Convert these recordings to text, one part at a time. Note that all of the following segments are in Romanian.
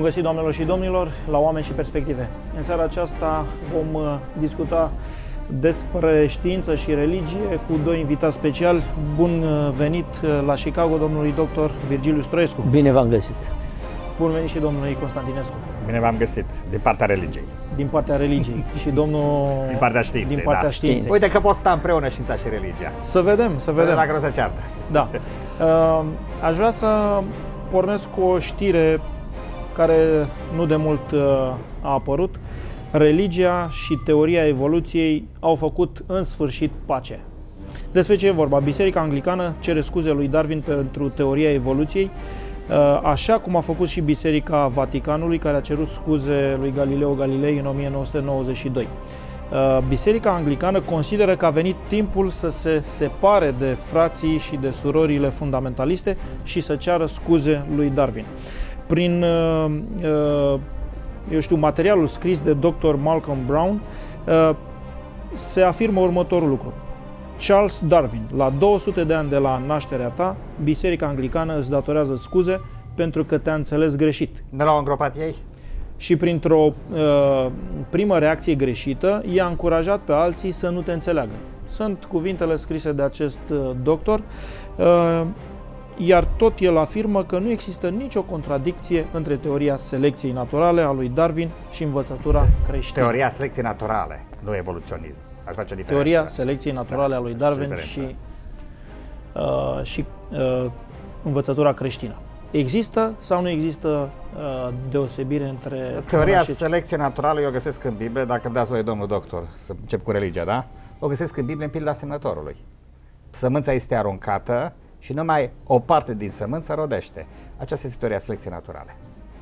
Bun găsit, doamnelor și domnilor, la Oameni și Perspective. În seara aceasta vom uh, discuta despre știință și religie cu doi invitați speciali. Bun uh, venit uh, la Chicago, domnului doctor Virgiliu Stroescu. Bine v-am găsit. Bun venit și domnului Constantinescu. Bine v-am găsit, din partea religiei. Din partea religiei și domnul... Din partea științei, din partea da. științei. Uite că pot sta împreună știința și religia. Să vedem, să vedem. Să dacă nu se ceartă. Da. Aș vrea să pornesc cu o știre care nu de mult uh, a apărut, religia și teoria evoluției au făcut în sfârșit pace. Despre ce e vorba? Biserica Anglicană cere scuze lui Darwin pentru teoria evoluției, uh, așa cum a făcut și Biserica Vaticanului, care a cerut scuze lui Galileo Galilei în 1992. Uh, Biserica Anglicană consideră că a venit timpul să se separe de frații și de surorile fundamentaliste și să ceară scuze lui Darwin prin, uh, uh, eu știu, materialul scris de Dr. Malcolm Brown, uh, se afirmă următorul lucru. Charles Darwin, la 200 de ani de la nașterea ta, Biserica Anglicană îți datorează scuze pentru că te-a înțeles greșit. Ne l-au îngropat ei? Și printr-o uh, primă reacție greșită, i-a încurajat pe alții să nu te înțeleagă. Sunt cuvintele scrise de acest uh, doctor. Uh, iar tot el afirmă că nu există nicio contradicție între teoria selecției naturale a lui Darwin și învățătura creștină. Teoria selecției naturale, nu evoluționism. Aș face diferența. Teoria selecției naturale da, a lui da, Darwin și, uh, și uh, învățătura creștină. Există sau nu există uh, deosebire între... Teoria și... selecției naturale eu găsesc în Biblie, dacă îmi dați voi, domnul doctor, să încep cu religia, da? O găsesc în Biblie în pilda semnătorului. Sămânța este aruncată, și numai o parte din sămânță rodește. Aceasta este teoria selecției naturale.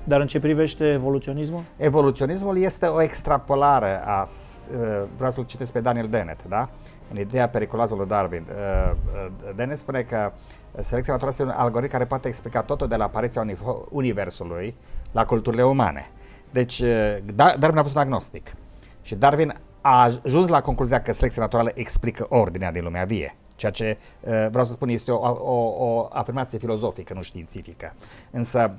Dar în ce privește evoluționismul? Evoluționismul este o extrapolare a, uh, vreau să-l citesc pe Daniel Dennett, da? În ideea periculoasă lui Darwin. Uh, uh, Dennett spune că selecția naturală este un algoritm care poate explica totul de la apariția universului la culturile umane. Deci da, Darwin a fost un agnostic și Darwin a ajuns la concluzia că selecția naturală explică ordinea din lumea vie ceea ce vreau să spun este o, o, o afirmație filozofică, nu științifică. Însă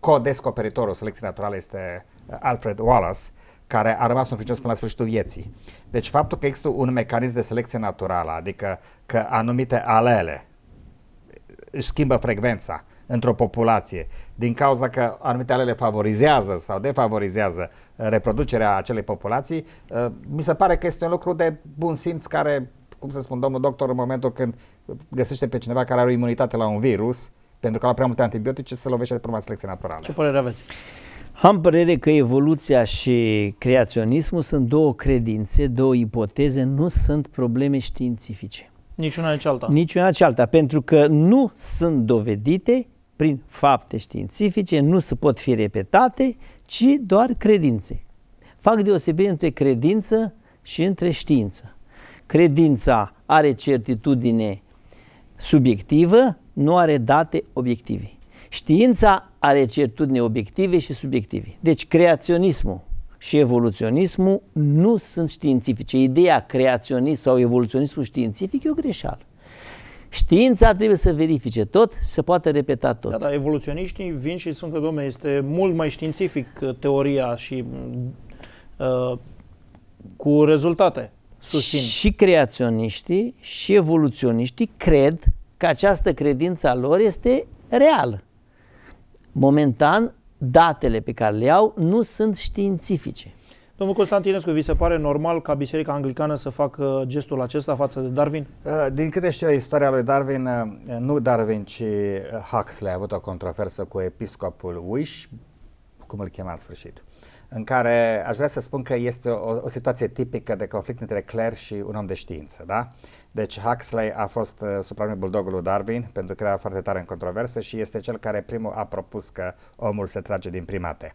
codescoperitorul selecției naturale este Alfred Wallace, care a rămas un credincios până la sfârșitul vieții. Deci faptul că există un mecanism de selecție naturală, adică că anumite alele își schimbă frecvența într-o populație din cauza că anumite alele favorizează sau defavorizează reproducerea acelei populații, mi se pare că este un lucru de bun simț care cum să spun, domnul doctor în momentul când găsește pe cineva care are o imunitate la un virus, pentru că la prea multe antibiotice, se lovește de prima selecție naturală. Ce părere aveți? Am părere că evoluția și creaționismul sunt două credințe, două ipoteze, nu sunt probleme științifice. Niciuna nici alta. Niciuna nici alta, pentru că nu sunt dovedite prin fapte științifice, nu se pot fi repetate, ci doar credințe. Fac deosebire între credință și între știință. Credința are certitudine subiectivă, nu are date obiective. Știința are certitudine obiective și subiective. Deci creaționismul și evoluționismul nu sunt științifice. Ideea creaționist sau evoluționismul științific e o greșeală. Știința trebuie să verifice tot, să poată repeta tot. Da, da, evoluționiștii vin și sunt că, domne, este mult mai științific uh, teoria și uh, cu rezultate susțin. Și creaționiștii și evoluționiștii cred că această credință a lor este reală. Momentan, datele pe care le au nu sunt științifice. Domnul Constantinescu, vi se pare normal ca Biserica Anglicană să facă gestul acesta față de Darwin? Uh, din câte știu istoria lui Darwin, uh, nu Darwin, ci uh, Huxley a avut o controversă cu episcopul Wish, cum îl chema în sfârșit în care aș vrea să spun că este o, o situație tipică de conflict între cler și un om de știință, da? Deci Huxley a fost uh, supranumit buldogul lui Darwin pentru că era foarte tare în controversă și este cel care primul a propus că omul se trage din primate.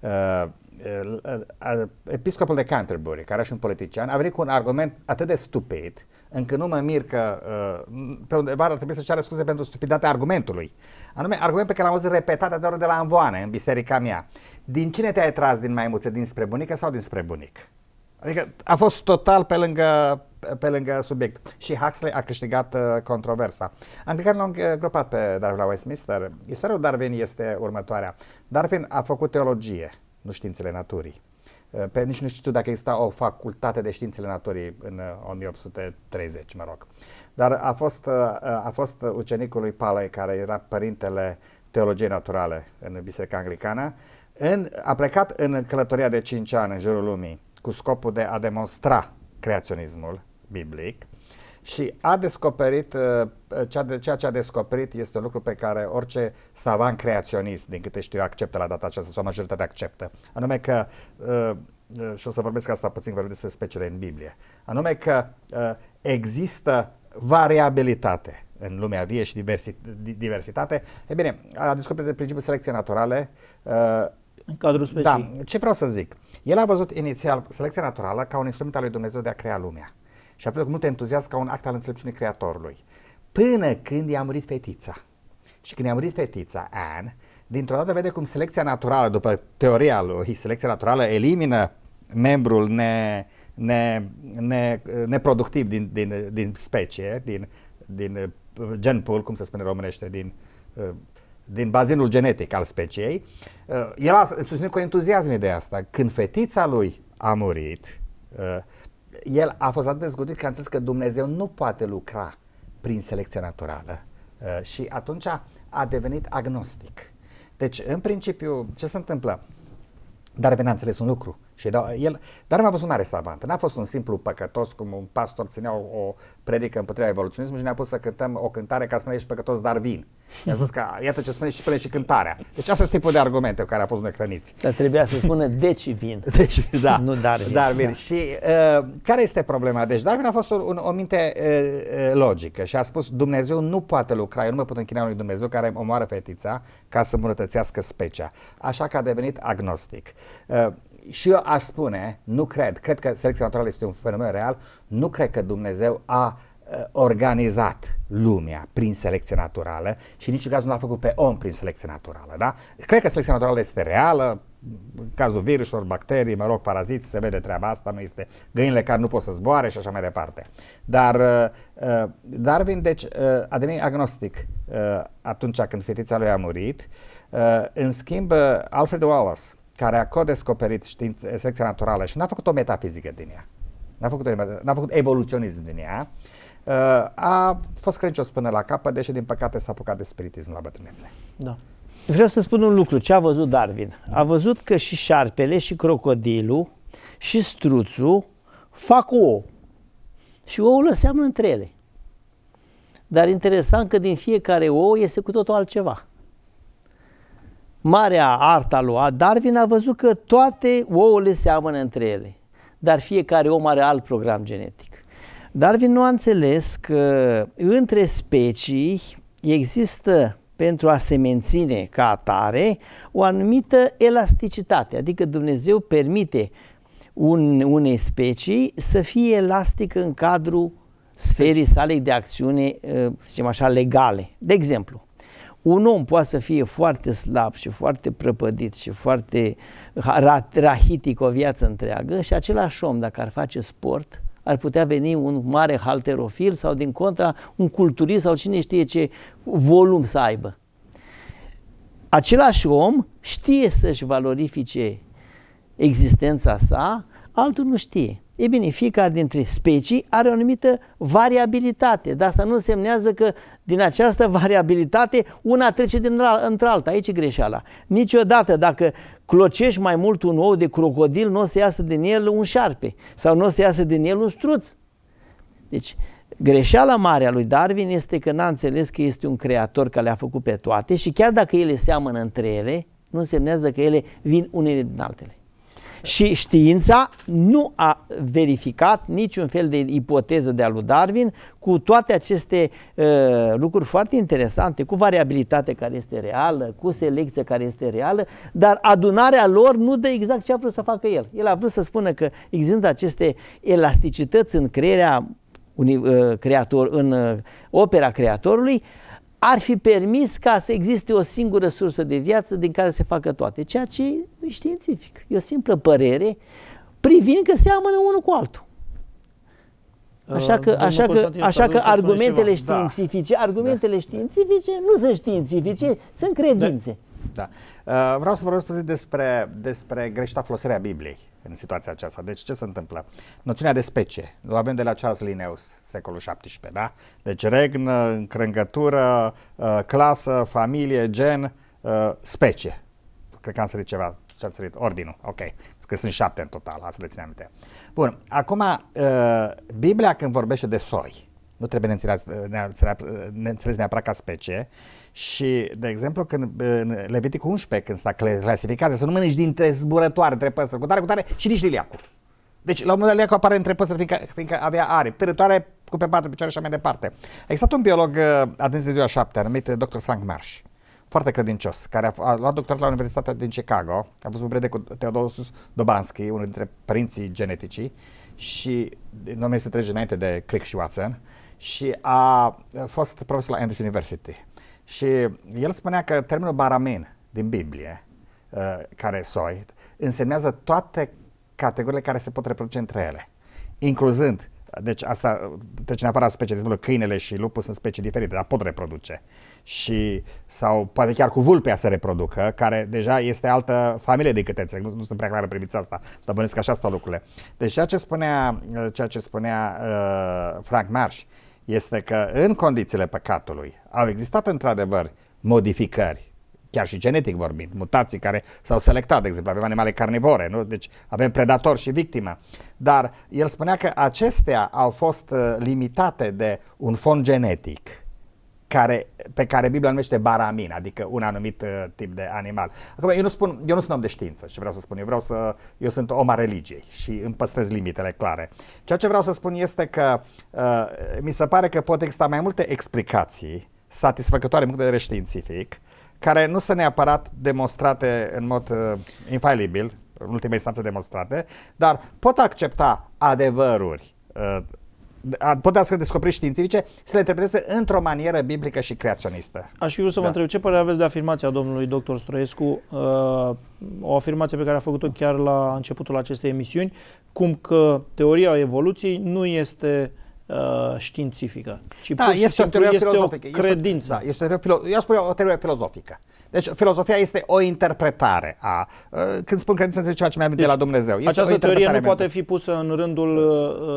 Uh, uh, uh, episcopul de Canterbury, care și un politician, a venit cu un argument atât de stupid încă nu mă mir că uh, pe undeva ar trebui să ceară scuze pentru stupiditatea argumentului. Anume, argument pe care l-am auzit repetat de ori de la Anvoane, în biserica mea. Din cine te-ai tras din maimuță? spre bunică sau din spre bunic? Adică a fost total pe lângă, pe lângă subiect. Și Huxley a câștigat uh, controversa. Anglicanul l am îngropat uh, pe Darwin la Westminster. Istoria lui Darwin este următoarea. Darwin a făcut teologie, nu științele naturii. Uh, pe, nici nu știu dacă exista o facultate de științele naturii în 1830, uh, mă rog. Dar a fost, a fost ucenicul lui Pale, care era părintele teologiei naturale în Biserica Anglicană în, a plecat în călătoria de 5 ani în jurul lumii cu scopul de a demonstra creaționismul biblic și a descoperit, uh, ceea, ce a descoperit este un lucru pe care orice savant creaționist, din câte știu, acceptă la data aceasta sau majoritatea acceptă, anume că uh, uh, și o să vorbesc asta puțin, vorbim despre speciile în Biblie, anume că există variabilitate în lumea vie și diversitate. E bine, a descoperit principiul selecției naturale, în cadrul da, speciei. Da, ce vreau să zic? El a văzut inițial selecția naturală ca un instrument al lui Dumnezeu de a crea lumea și a văzut mult entuziasm ca un act al înțelepciunii Creatorului. Până când i-a murit fetița. Și când i-a murit fetița, Anne, dintr-o dată vede cum selecția naturală, după teoria lui, selecția naturală elimină membrul ne, ne, ne, neproductiv din, din, din specie, din, din uh, gen pool, cum se spune românește, din uh, din bazinul genetic al speciei, uh, el a susținut cu entuziasm ideea asta. Când fetița lui a murit, uh, el a fost atât de zgudit că a înțeles că Dumnezeu nu poate lucra prin selecție naturală. Uh, și atunci a devenit agnostic. Deci, în principiu, ce se întâmplă? Dar a înțeles un lucru și el, dar nu a fost un savant. n-a fost un simplu păcătos, cum un pastor ținea o, o predică împotriva evoluționismului și ne-a pus să cântăm o cântare ca să spune și păcătos, dar vin. I-a spus că iată ce spune și spune și cântarea. Deci asta este tipul de argumente cu care a fost necrăniți. Dar trebuia să spună deci vin. Deci, da. Nu dar vin. Dar vin. Da. Și uh, care este problema? Deci Darwin a fost un, o minte uh, logică și a spus Dumnezeu nu poate lucra, eu nu mă pot închina lui Dumnezeu care omoară fetița ca să îmbunătățească specia. Așa că a devenit agnostic. Uh, și eu aș spune, nu cred, cred că selecția naturală este un fenomen real, nu cred că Dumnezeu a uh, organizat lumea prin selecție naturală și nici cazul nu l-a făcut pe om prin selecție naturală. Da? Cred că selecția naturală este reală, în cazul virusilor, bacterii, mă rog, paraziți, se vede treaba asta, nu este găinile care nu pot să zboare și așa mai departe. Dar uh, uh Darwin, deci, uh, a devenit agnostic uh, atunci când fetița lui a murit. Uh, în schimb, uh, Alfred Wallace, care a codescoperit știință, selecția naturală și n-a făcut o metafizică din ea, n-a făcut, n-a făcut evoluționism din ea, uh, a fost credincios până la capăt, deși din păcate s-a apucat de spiritism la bătrânețe. Da. Vreau să spun un lucru, ce a văzut Darwin? A văzut că și șarpele, și crocodilul, și struțul fac ou. Și ouăle seamănă între ele. Dar interesant că din fiecare ou iese cu totul altceva marea arta lui Darwin a văzut că toate ouăle seamănă între ele, dar fiecare om are alt program genetic. Darwin nu a înțeles că între specii există pentru a se menține ca atare o anumită elasticitate, adică Dumnezeu permite un, unei specii să fie elastică în cadrul sferii sale de acțiune, să zicem așa, legale. De exemplu, un om poate să fie foarte slab și foarte prăpădit și foarte rahitic o viață întreagă și același om, dacă ar face sport, ar putea veni un mare halterofil sau din contra un culturist sau cine știe ce volum să aibă. Același om știe să-și valorifice existența sa altul nu știe. E bine, fiecare dintre specii are o anumită variabilitate, dar asta nu însemnează că din această variabilitate una trece într-alta. Aici e greșeala. Niciodată dacă clocești mai mult un ou de crocodil, nu o să iasă din el un șarpe sau nu o să iasă din el un struț. Deci, greșeala mare a lui Darwin este că n-a înțeles că este un creator care le-a făcut pe toate și chiar dacă ele seamănă între ele, nu însemnează că ele vin unele din altele. Și știința nu a verificat niciun fel de ipoteză de a lui Darwin cu toate aceste uh, lucruri foarte interesante, cu variabilitate care este reală, cu selecție care este reală, dar adunarea lor nu dă exact ce a vrut să facă el. El a vrut să spună că există aceste elasticități în crearea uh, creator, în uh, opera creatorului, uh, ar fi permis ca să existe o singură sursă de viață din care se facă toate, ceea ce e științific. E o simplă părere privind că seamănă unul cu altul. Așa că, așa că, așa că argumentele științifice, da. argumentele da. științifice nu sunt științifice, da. sunt credințe. Da. Da. Uh, vreau să vorbesc puțin despre, despre greșita folosirea Bibliei în situația aceasta. Deci ce se întâmplă? Noțiunea de specie. O avem de la Charles Linnaeus, secolul XVII, da? Deci regn, încrângătură, uh, clasă, familie, gen, uh, specie. Cred că am sărit ceva, ce-am sărit, ordinul, ok. Că sunt șapte în total, asta le ține aminte. Bun, acum, Biblia când vorbește de soi, nu trebuie neînțeles, neînțeles neapărat ca specie, și, de exemplu, când în Leviticul 11, când s-a clasificat, să nu mănânci dintre zburătoare, între păsări, cu tare, cu tare și nici liliacul. Deci, la un moment dat, liliacul apare între păsări, fiindcă, fiindcă avea are, pârătoare cu pe patru picioare și așa mai departe. A existat un biolog uh, adins de ziua șaptea, numit uh, dr. Frank Marsh, foarte credincios, care a, a luat doctorat la Universitatea din Chicago, a fost prieten cu Teodosius Dobanski, unul dintre părinții geneticii, și numele se trece înainte de Crick și Watson, și a fost profesor la Andrews University. Și el spunea că termenul baramin din Biblie, uh, care soi, însemnează toate categoriile care se pot reproduce între ele, incluzând deci asta trece de exemplu, câinele și lupul sunt specii diferite, dar pot reproduce. Și, sau poate chiar cu vulpea se reproducă, care deja este altă familie decât înțeleg. Nu, nu sunt prea clară privința asta, dar bănesc că așa stau lucrurile. Deci ceea ce spunea, ceea ce spunea uh, Frank Marsh este că în condițiile păcatului au existat într-adevăr modificări, chiar și genetic vorbind, mutații care s-au selectat, de exemplu, avem animale carnivore, nu? deci avem predator și victimă, dar el spunea că acestea au fost uh, limitate de un fond genetic care, pe care Biblia numește baramin, adică un anumit uh, tip de animal. Acum, eu nu, spun, eu nu sunt om de știință și vreau să spun, eu vreau să, eu sunt om a religiei și îmi păstrez limitele clare. Ceea ce vreau să spun este că uh, mi se pare că pot exista mai multe explicații satisfăcătoare în punct de vedere științific, care nu sunt neapărat demonstrate în mod uh, infailibil, în ultima instanță demonstrate, dar pot accepta adevăruri uh, putea să descoperi științifice, să le interpreteze într-o manieră biblică și creaționistă. Aș fi vrut să vă da. întreb, ce părere aveți de afirmația domnului dr. Stroescu, uh, o afirmație pe care a făcut-o chiar la începutul acestei emisiuni, cum că teoria evoluției nu este uh, Uh, științifică, ci da, da, este, o teorie este filozofică. o credință. Este, da, este o teorie, eu spun eu, o teorie filozofică. Deci filozofia este o interpretare a... Uh, când spun credință, înțeleg ceea ce mi-am deci, de la deci, Dumnezeu. Este această teorie nu poate fi pusă în rândul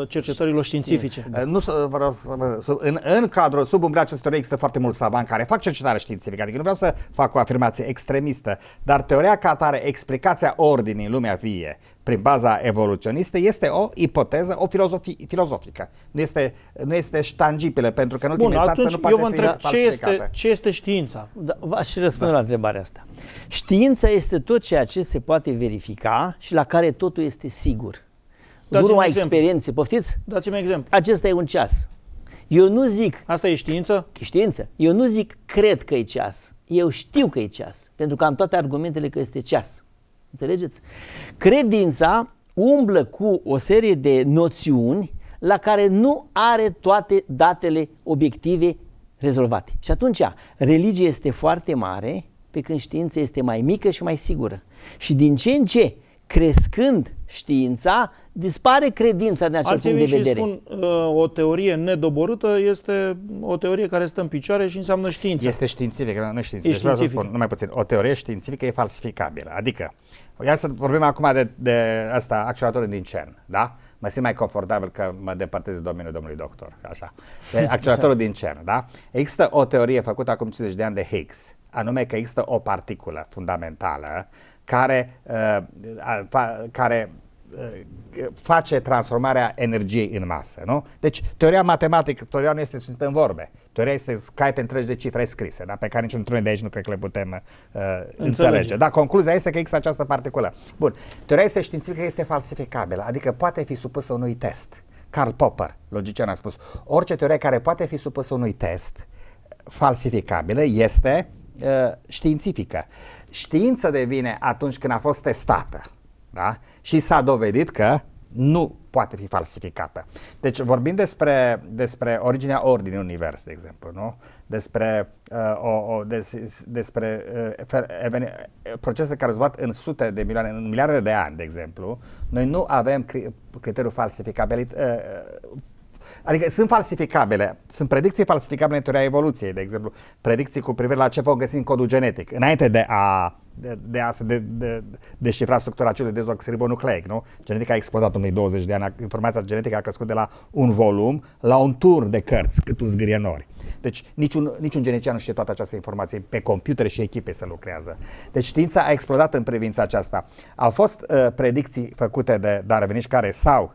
uh, cercetărilor științifice. Nu, vreau să, în, în cadrul, sub umbra acestei teorii există foarte mulți savani care fac cercetare științifică. Adică nu vreau să fac o afirmație extremistă, dar teoria ca atare, explicația ordinii în lumea vie, prin baza evoluționistă, este o ipoteză, o filozofie, filozofică. Nu este, nu este ștangibilă, pentru că în ultima instanță atunci nu poate eu vă întreb, ce este, ce este știința? Da, aș răspunde da. la întrebarea asta. Știința este tot ceea ce se poate verifica și la care totul este sigur. Dați nu numai experiențe, poftiți? Dați-mi exemplu. Acesta e un ceas. Eu nu zic... Asta e știință? E știință. Eu nu zic cred că e ceas. Eu știu că e ceas, pentru că am toate argumentele că este ceas. Înțelegeți? Credința umblă cu o serie de noțiuni la care nu are toate datele obiective rezolvate. Și atunci, religia este foarte mare, pe când știința este mai mică și mai sigură. Și din ce în ce crescând știința, dispare credința de acest punct de vedere. spun uh, o teorie nedoborâtă este o teorie care stă în picioare și înseamnă știință. Este științifică, nu știință. deci vreau să spun numai puțin. O teorie științifică e falsificabilă. Adică, ia să vorbim acum de, de asta, acceleratorul din CERN, da? Mă simt mai confortabil că mă depărtez de domeniul domnului doctor, așa. De acceleratorul din CERN, da? Există o teorie făcută acum 50 de ani de Higgs, anume că există o particulă fundamentală care, uh, care uh, face transformarea energiei în masă. Nu? Deci, teoria matematică, teoria nu este sunt în vorbe. Teoria este caiete întregi de cifre scrise, da? pe care niciun dintre de aici nu cred că le putem uh, înțelege. Da, concluzia este că există această particulă. Bun. Teoria este științifică, este falsificabilă, adică poate fi supusă unui test. Karl Popper, logician, a spus, orice teorie care poate fi supusă unui test falsificabilă este Uh, științifică. Știință devine atunci când a fost testată da? și s-a dovedit că nu poate fi falsificată. Deci vorbim despre, despre originea ordinii univers, de exemplu, nu? despre, uh, o, o, des, despre uh, even, procese care au zbat în sute de milioane, în miliarde de ani, de exemplu. Noi nu avem cri criteriul falsificabilit, uh, Adică sunt falsificabile, sunt predicții falsificabile în teoria evoluției, de exemplu, predicții cu privire la ce vom găsi în codul genetic, înainte de a de, de a se de, de, structura acelui dezoxiribonucleic, nu? Genetica a explodat în 20 de ani, informația genetică a crescut de la un volum la un tur de cărți, cât un zgârienori. Deci niciun, niciun genetician nu știe toată această informație, pe computere și echipe să lucrează. Deci știința a explodat în privința aceasta. Au fost uh, predicții făcute de Darwiniști care s-au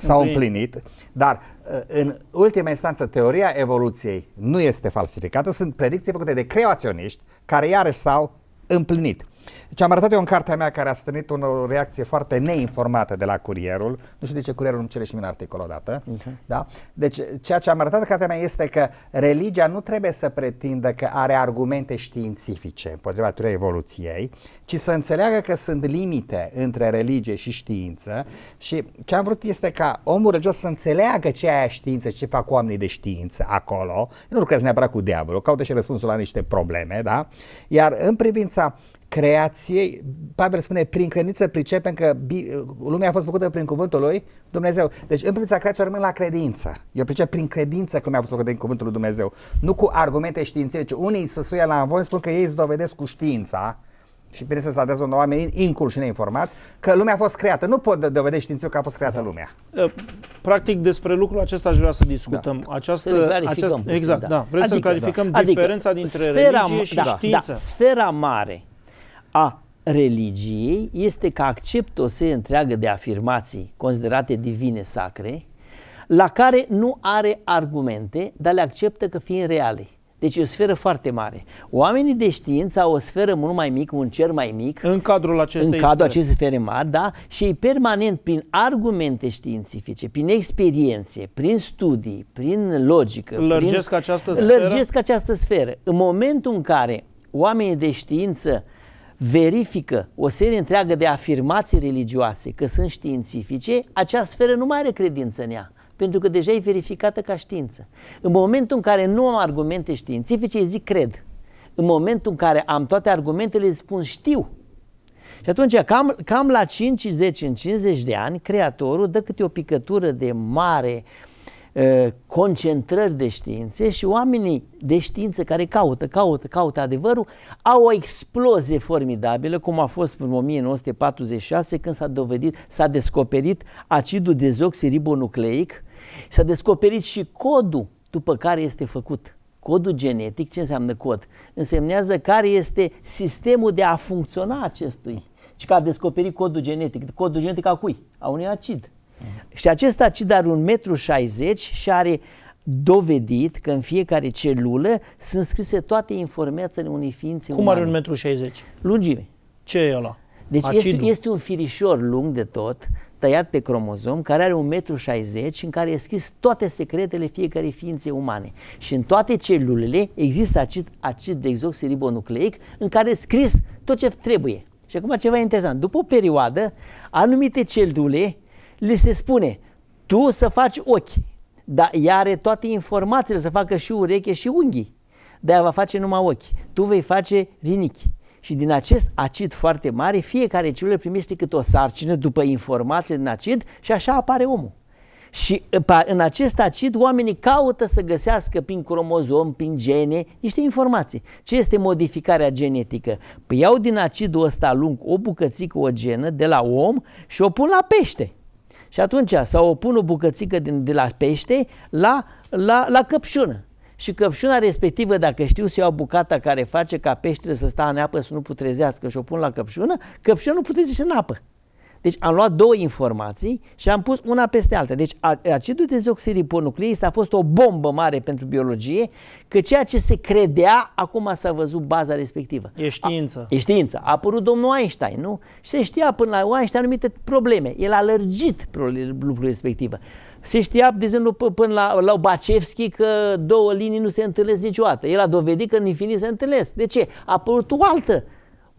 s-au împlinit, dar uh, în ultima instanță teoria evoluției nu este falsificată, sunt predicții făcute de creaționiști care iarăși s-au împlinit. Deci am arătat eu în cartea mea care a stănit o reacție foarte neinformată de la curierul. Nu știu de ce curierul nu cere și mine articol odată. Uh-huh. Da? Deci ceea ce am arătat în cartea mea este că religia nu trebuie să pretindă că are argumente științifice împotriva teoriei evoluției, ci să înțeleagă că sunt limite între religie și știință și ce am vrut este ca omul religios să înțeleagă ce aia știință ce fac oamenii de știință acolo. Nu lucrează neapărat cu diavolul, caută și răspunsul la niște probleme, da? Iar în privința creației, Pavel spune, prin credință pricepem că lumea a fost făcută prin cuvântul lui Dumnezeu. Deci, în privința creației, rămân la credință. Eu pricep prin credință că lumea a fost făcută prin cuvântul lui Dumnezeu, nu cu argumente științifice. Deci, unii să suie la învoi, spun că ei îți dovedesc cu știința, și bine să se adresează unor oameni incul și neinformați, că lumea a fost creată. Nu pot dovede științific că a fost creată lumea. Uh, practic, despre lucrul acesta aș vrea să discutăm. Da. Această, să această, puțin, exact, da. da. Vrem adică, să clarificăm da. Adică, diferența adică, dintre sfera, religie și da, da. știință. Da, sfera mare a religiei este că acceptă o serie întreagă de afirmații considerate divine sacre, la care nu are argumente, dar le acceptă că fiind reale. Deci e o sferă foarte mare. Oamenii de știință au o sferă mult mai mică, un cer mai mic. În cadrul acestei În cadrul acestei sfere mari, da? Și ei permanent, prin argumente științifice, prin experiențe, prin studii, prin logică. Lărgesc prin, această sferă? Lărgesc această sferă. În momentul în care oamenii de știință uh, verifică o serie întreagă de afirmații religioase că sunt științifice, acea sferă nu mai are credință în ea, pentru că deja e verificată ca știință. În momentul în care nu am argumente științifice, îi zic cred. În momentul în care am toate argumentele, îi spun știu. Și atunci, cam, cam la 5, 10, în 50 de ani, creatorul dă câte o picătură de mare uh, Uh, concentrări de științe și oamenii de știință care caută, caută, caută adevărul, au o explozie formidabilă, cum a fost în 1946 când s-a dovedit, s-a descoperit acidul dezoxiribonucleic, s-a descoperit și codul după care este făcut. Codul genetic, ce înseamnă cod? Însemnează care este sistemul de a funcționa acestui. Și că a descoperit codul genetic. Codul genetic a cui? A unui acid și acest acid are metru șaizeci și are dovedit că în fiecare celulă sunt scrise toate informațiile unei ființe Cum umane. are metru șaizeci? Lungime. Ce e ăla? Deci este, este un firișor lung de tot, tăiat pe cromozom, care are un metru șaizeci în care e scris toate secretele fiecarei ființe umane. Și în toate celulele există acid, acid exoxiribonucleic în care e scris tot ce trebuie. Și acum ceva interesant. După o perioadă, anumite celule li se spune, tu să faci ochi, dar ea are toate informațiile să facă și ureche și unghii. De ea va face numai ochi. Tu vei face rinichi. Și din acest acid foarte mare, fiecare celulă primește câte o sarcină după informație din acid și așa apare omul. Și în acest acid oamenii caută să găsească prin cromozom, prin gene, niște informații. Ce este modificarea genetică? Păi iau din acidul ăsta lung o bucățică, o genă de la om și o pun la pește. Și atunci s o pun o bucățică din, de la pește la, la, la căpșună. Și căpșuna respectivă, dacă știu să iau bucata care face ca peștele să stea în apă să nu putrezească și o pun la căpșună, nu putrezește în apă. Deci am luat două informații și am pus una peste alta. Deci acidul de dezoxiribonucleist a fost o bombă mare pentru biologie, că ceea ce se credea, acum s-a văzut baza respectivă. E știință. A, e știință. A apărut domnul Einstein, nu? Și se știa până la Einstein anumite probleme. El a lărgit lucrul respectivă. Se știa, de exemplu, până la, la Bacevski că două linii nu se întâlnesc niciodată. El a dovedit că în infinit se întâlnesc. De ce? A apărut o altă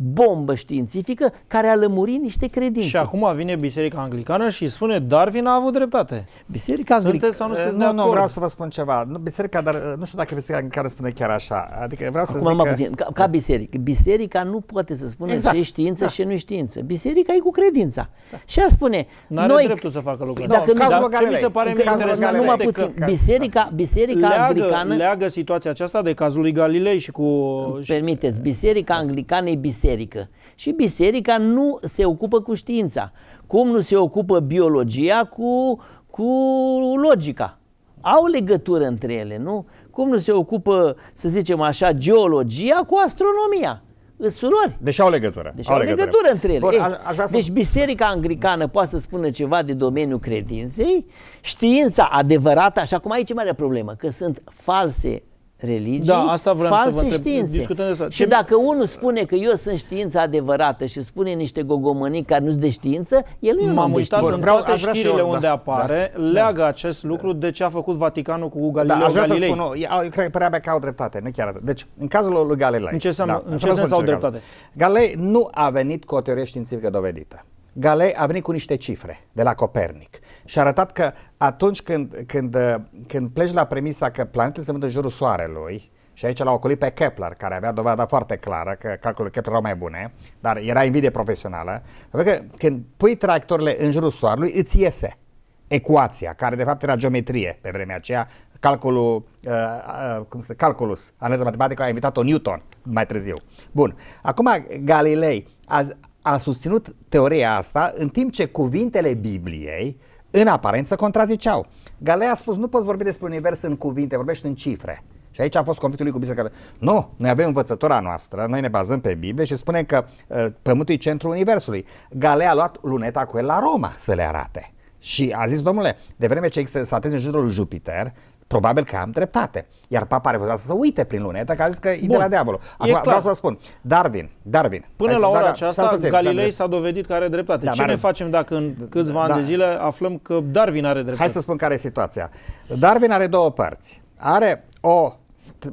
bombă științifică care a lămurit niște credințe. Și acum vine Biserica Anglicană și spune Darwin a avut dreptate. Biserica Anglicană... sau nu eh, sunteți Nu, nu, vreau să vă spun ceva. Biserica, dar eh, nu știu dacă Biserica Anglicană spune chiar așa. Adică vreau acum să zic că... ca, ca biserică. Biserica nu poate să spună exact. ce e știință da. și nu e știință. Biserica e cu credința. Da. Și a spune... N-are noi... dreptul să facă lucrurile. dacă nu, ce mi se pare mie interesant numai puțin. Că... Biserica, da. biserica leagă, Anglicană... Leagă situația aceasta de cazul lui Galilei și cu... Permiteți, Biserica da. Anglicană e biserică biserică. Și biserica nu se ocupă cu știința, cum nu se ocupă biologia cu, cu logica. Au legătură între ele, nu? Cum nu se ocupă, să zicem așa, geologia cu astronomia surori. Deci au legătură. Deci au, au legătură. legătură între ele. Bun, Ei, aș deci să... Deci biserica anglicană poate să spună ceva de domeniul credinței, știința adevărată, așa cum aici e mare problemă, că sunt false religii, da, asta vreau false să vă științe. Discutăm de asta. Și Ce... dacă unul spune că eu sunt știința adevărată și spune niște gogomănii care nu sunt de știință, el nu M-am uitat în toate știrile unde da, apare, da, da. leagă da, acest lucru da. de ce a făcut Vaticanul cu Galileu da, aș vrea Galilei. Să spun, eu, eu cred că mea că au dreptate, nu chiar atât. Deci, în cazul lui Galilei... În ce, seamă, da, în ce sens au dreptate? Galilei nu a venit cu o teorie științifică dovedită. Galei a venit cu niște cifre de la Copernic și a arătat că atunci când, când, uh, când pleci la premisa că planetele se mândă în jurul Soarelui, și aici l-au ocolit pe Kepler, care avea dovada foarte clară că calculele Kepler erau mai bune, dar era invidie profesională. Că când pui traiectorile în jurul Soarelui, îți iese ecuația, care de fapt era geometrie pe vremea aceea, calculul, uh, uh, cum se calculus, analiza matematică a invitat-o Newton mai târziu. Bun, acum Galilei a, a susținut teoria asta, în timp ce cuvintele Bibliei, în aparență, contraziceau. Galea a spus, nu poți vorbi despre univers în cuvinte, vorbești în cifre. Și aici a fost conflictul lui cu biserica. Nu, noi avem învățătura noastră, noi ne bazăm pe Biblie și spunem că uh, Pământul e centrul Universului. Galea a luat luneta cu el la Roma să le arate. Și a zis, domnule, de vreme ce există satezi în jurul lui Jupiter Probabil că am dreptate. Iar papa are să se uite prin lunetă, că a zis că Bun. e de la diavolul. Acum vreau să spun, Darwin, Darwin. Până la ora aceasta, Galilei s-a dovedit că are dreptate. Da, Ce ne facem dacă în da, câțiva da. ani de zile aflăm că Darwin are dreptate? Hai să spun care e situația. Darwin are două părți. Are o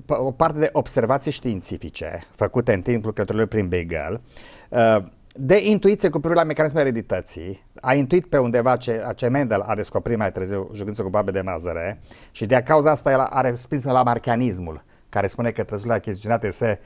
o parte de observații științifice făcute în timpul călătoriilor prin Beagle, uh, de intuiție cu privire la mecanismele eredității, a intuit pe undeva ce, ce Mendel a descoperit mai târziu jucându cu babe de mazăre și de cauza asta el a respins la marcanismul, care spune că trăzurile achiziționate se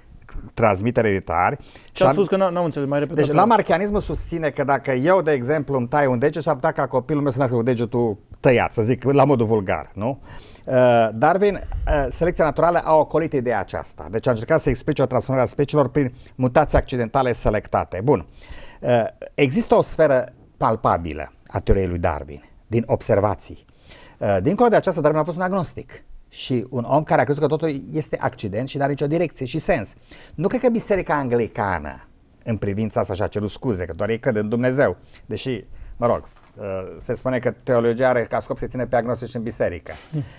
transmit ereditari. Și a spus că nu am înțeles, mai repede. Deci la marcanismul susține că dacă eu, de exemplu, îmi tai un deget, s-ar putea ca copilul meu să nască cu degetul tăiat, să zic, la modul vulgar, nu? Uh, Darwin, uh, selecția naturală a ocolit ideea aceasta. Deci a încercat să explice o transformare a speciilor prin mutații accidentale selectate. Bun. Uh, există o sferă palpabilă a teoriei lui Darwin, din observații. Uh, dincolo de aceasta, Darwin a fost un agnostic și un om care a crezut că totul este accident și nu are nicio direcție și sens. Nu cred că biserica anglicană în privința asta și-a cerut scuze, că doar ei cred în Dumnezeu, deși, mă rog, Uh, se spune că teologia are ca scop să ține pe agnostici în biserică.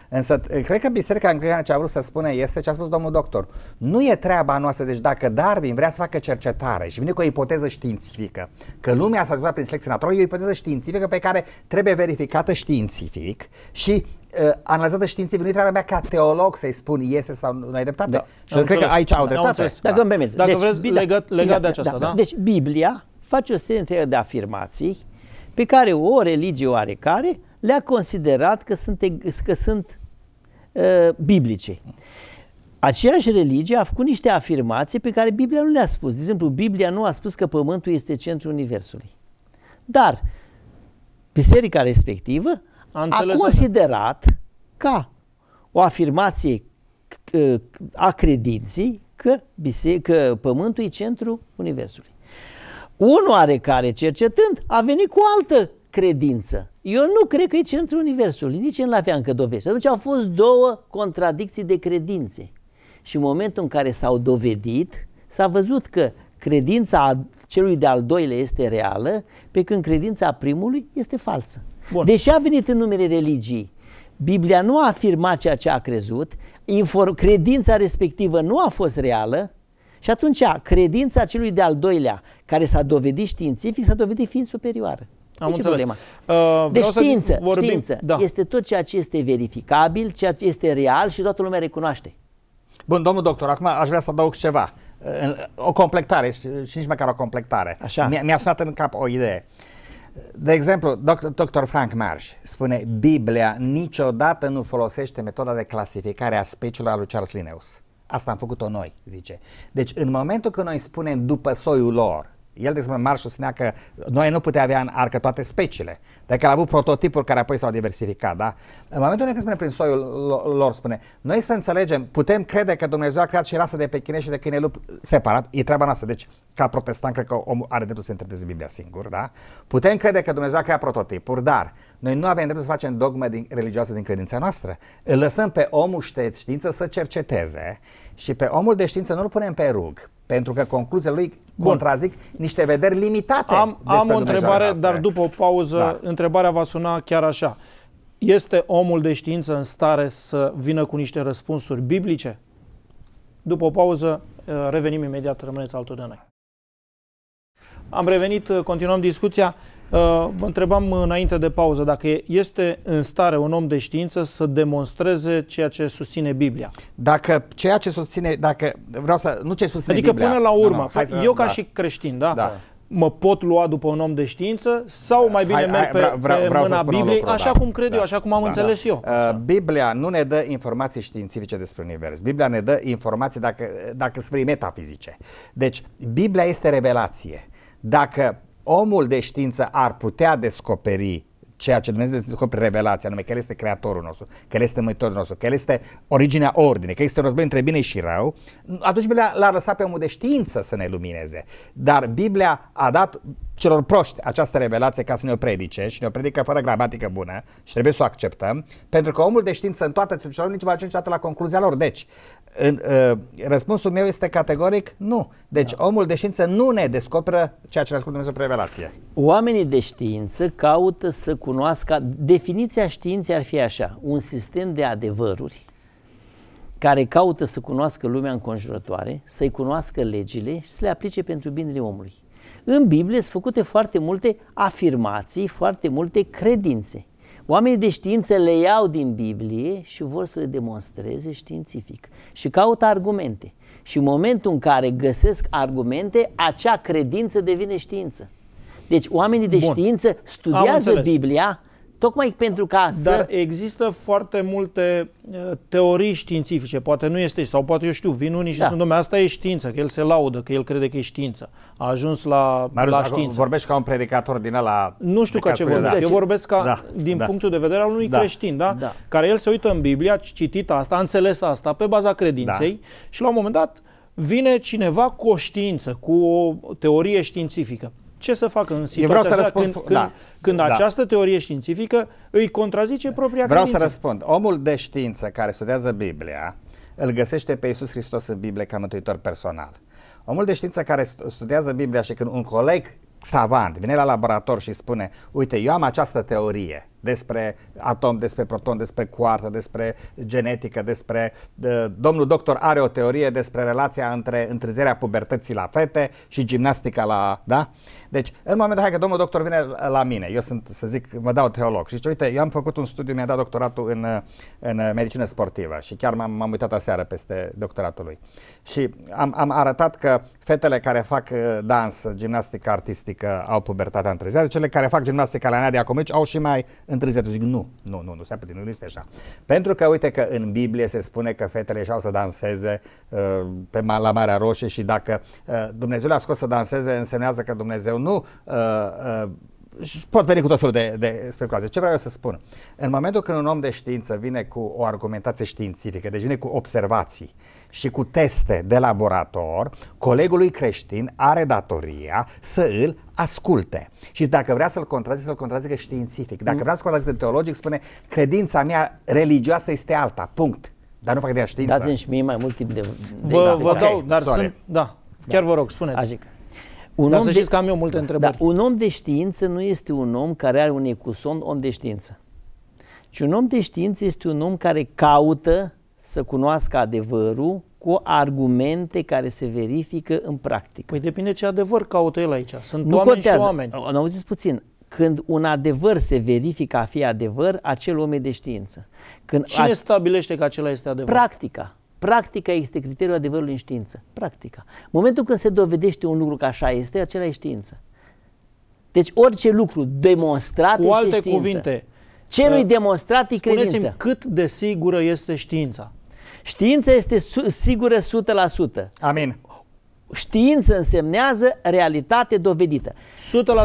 Însă, uh, cred că biserica anglicană ce a vrut să spune este ce a spus domnul doctor. Nu e treaba noastră, deci dacă Darwin vrea să facă cercetare și vine cu o ipoteză științifică, că lumea s-a dezvoltat prin selecție naturală, e o ipoteză științifică pe care trebuie verificată științific și uh, analizată științific, nu treaba mea ca teolog să-i spun iese sau nu ai dreptate. Da. Și cred că aici au dreptate. Dacă, da. Dacă deci, vreți, da. legat, exact, legat da, de aceasta, da, da. da? Deci Biblia face o serie de afirmații pe care o religie oarecare le-a considerat că sunt, că sunt uh, biblice. Aceeași religie a făcut niște afirmații pe care Biblia nu le-a spus. De exemplu, Biblia nu a spus că Pământul este centrul Universului. Dar biserica respectivă a, a da. considerat ca o afirmație ă, a credinței că, bise- că Pământul e centrul Universului. Unul are care, cercetând, a venit cu altă credință. Eu nu cred că e centrul Universului, nici nu avea încă dovești. Atunci au fost două contradicții de credințe. Și în momentul în care s-au dovedit, s-a văzut că credința celui de-al doilea este reală, pe când credința primului este falsă. Bun. Deși a venit în numele religiei, Biblia nu a afirmat ceea ce a crezut, credința respectivă nu a fost reală și atunci credința celui de-al doilea, care s-a dovedit științific, s-a dovedit fiind superioară. Am deci înțeles. Problema. Uh, deci știință, vorbim, știință da. este tot ceea ce este verificabil, ceea ce este real și toată lumea recunoaște. Bun, domnul doctor, acum aș vrea să adaug ceva. Uh, o completare și nici măcar o completare. Așa. Mi-a, mi sunat în cap o idee. De exemplu, doctor Frank Marsh spune Biblia niciodată nu folosește metoda de clasificare a speciilor a lui Charles Linnaeus. Asta am făcut-o noi, zice. Deci în momentul când noi spunem după soiul lor, el, de exemplu, Marshall spunea că noi nu putem avea în arcă toate speciile, Dacă deci a avut prototipuri care apoi s-au diversificat, da? În momentul în care spune prin soiul lor, spune, noi să înțelegem, putem crede că Dumnezeu a creat și rasa de pe chine și de câine lup separat, e treaba noastră, deci ca protestant cred că omul are dreptul să interpreteze Biblia singur, da? Putem crede că Dumnezeu a creat prototipuri, dar noi nu avem dreptul să facem dogme din, religioase din credința noastră. Îl lăsăm pe omul știință să cerceteze și pe omul de știință nu-l punem pe rug, pentru că concluziile lui Bun. contrazic niște vederi limitate. Am, am o întrebare, noastră. dar după o pauză, da. întrebarea va suna chiar așa. Este omul de știință în stare să vină cu niște răspunsuri biblice? După o pauză, uh, revenim imediat, rămâneți altul de noi. Am revenit, uh, continuăm discuția. Uh, vă întrebam înainte de pauză dacă este în stare un om de știință să demonstreze ceea ce susține Biblia. Dacă ceea ce susține, dacă vreau să, nu ce susține adică Biblia. Adică până la urmă, no, no, să, eu ca da. și creștin, da? da mă pot lua după un om de știință sau mai bine hai, merg hai, pe, vreau, vreau pe vreau mâna Bibliei, lucru, așa da, cum cred da, eu, așa cum am da, da. înțeles da. eu. Uh, Biblia nu ne dă informații științifice despre univers. Biblia ne dă informații, dacă, dacă spui metafizice. Deci, Biblia este revelație. Dacă omul de știință ar putea descoperi ceea ce Dumnezeu descoperi revelația, anume că El este creatorul nostru, că El este mântuitorul nostru, că El este originea ordinei, că este război între bine și rău, atunci Biblia l-a lăsat pe omul de știință să ne lumineze. Dar Biblia a dat celor proști această revelație ca să ne-o predice și ne-o predică fără gramatică bună și trebuie să o acceptăm, pentru că omul de știință în toată ținutului nici va ajunge niciodată la concluzia lor. Deci, în, uh, răspunsul meu este categoric nu. Deci da. omul de știință nu ne descoperă ceea ce ne ascultă Dumnezeu prin revelație. Oamenii de știință caută să cunoască, definiția științei ar fi așa, un sistem de adevăruri care caută să cunoască lumea înconjurătoare, să-i cunoască legile și să le aplice pentru binele omului. În Biblie sunt făcute foarte multe afirmații, foarte multe credințe. Oamenii de știință le iau din Biblie și vor să le demonstreze științific și caută argumente. Și în momentul în care găsesc argumente, acea credință devine știință. Deci oamenii de Bun. știință studiază Biblia, Tocmai pentru ca să... Dar există foarte multe uh, teorii științifice, poate nu este, sau poate eu știu, vin unii și da. spun, domnule, asta e știință, că el se laudă, că el crede că e știință. A ajuns la, Marius, la știință. Vorbești ca un predicator din ăla... Nu știu ca ce vorbesc, da. eu vorbesc ca, da. din da. punctul de vedere al unui da. creștin, da? da? Care el se uită în Biblie, a citit asta, a înțeles asta pe baza credinței da. și la un moment dat vine cineva cu o știință, cu o teorie științifică ce să facă în situația vreau să răspund, când, când, da, când da. această teorie științifică îi contrazice da. propria vreau credință? Vreau să răspund. Omul de știință care studiază Biblia îl găsește pe Iisus Hristos în Biblie ca mântuitor personal. Omul de știință care studiază Biblia și când un coleg savant vine la laborator și spune, uite, eu am această teorie, despre atom, despre proton, despre coartă, despre genetică, despre... domnul doctor are o teorie despre relația între întârzierea pubertății la fete și gimnastica la... Da? Deci, în momentul hai că domnul doctor vine la mine, eu sunt, să zic, mă dau teolog și zice, uite, eu am făcut un studiu, mi-a dat doctoratul în, în medicină sportivă și chiar m-am, m-am uitat aseară peste doctoratul lui. Și am, am arătat că fetele care fac uh, dans, gimnastică artistică, au pubertatea întârziată, cele care fac gimnastică la nadia comici au și mai întârziat. Eu zic, nu, nu, nu, nu, se poate, nu este așa. Pentru că uite că în Biblie se spune că fetele ieșeau să danseze uh, pe la Marea Roșie și dacă uh, Dumnezeu le-a scos să danseze, însemnează că Dumnezeu nu uh, uh, și pot veni cu tot felul de, de speculații. Ce vreau eu să spun? În momentul când un om de știință vine cu o argumentație științifică, deci vine cu observații, și cu teste de laborator, colegului creștin are datoria să îl asculte. Și dacă vrea să-l contrazică, să-l contrazică științific. Dacă mm. vrea să-l contrazică teologic, spune credința mea religioasă este alta, punct. Dar nu fac de ea știință. Dați-mi și mie mai mult timp de... de da. vă, vă dau, dar Soare. sunt... Da, da. chiar da. vă rog, spuneți. Azic. Un dar om să de... că am eu multe da, întrebări. Da, un om de știință nu este un om care are un ecuson om de știință. Ci un om de știință este un om care caută să cunoască adevărul cu argumente care se verifică în practică. Păi depinde ce adevăr caută el aici. Sunt nu oameni contează. și oameni. Am auzit puțin. Când un adevăr se verifică a fi adevăr, acel om e de știință. Când Cine a... stabilește că acela este adevăr? Practica. Practica este criteriul adevărului în știință. Practica. momentul când se dovedește un lucru că așa este, acela e știință. Deci orice lucru demonstrat Cu alte știință. cuvinte, ce nu-i ă, demonstrat e credința. cât de sigură este știința? Știința este sigură 100%. Amin. Știință însemnează realitate dovedită. 100%.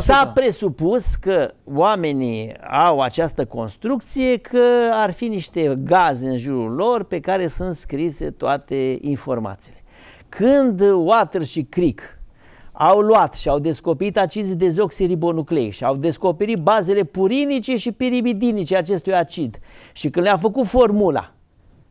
S-a presupus că oamenii au această construcție că ar fi niște gaze în jurul lor pe care sunt scrise toate informațiile. Când Water și Crick au luat și au descoperit acizi dezoxiribonucleici și au descoperit bazele purinice și pirimidinice acestui acid. Și când le-a făcut formula,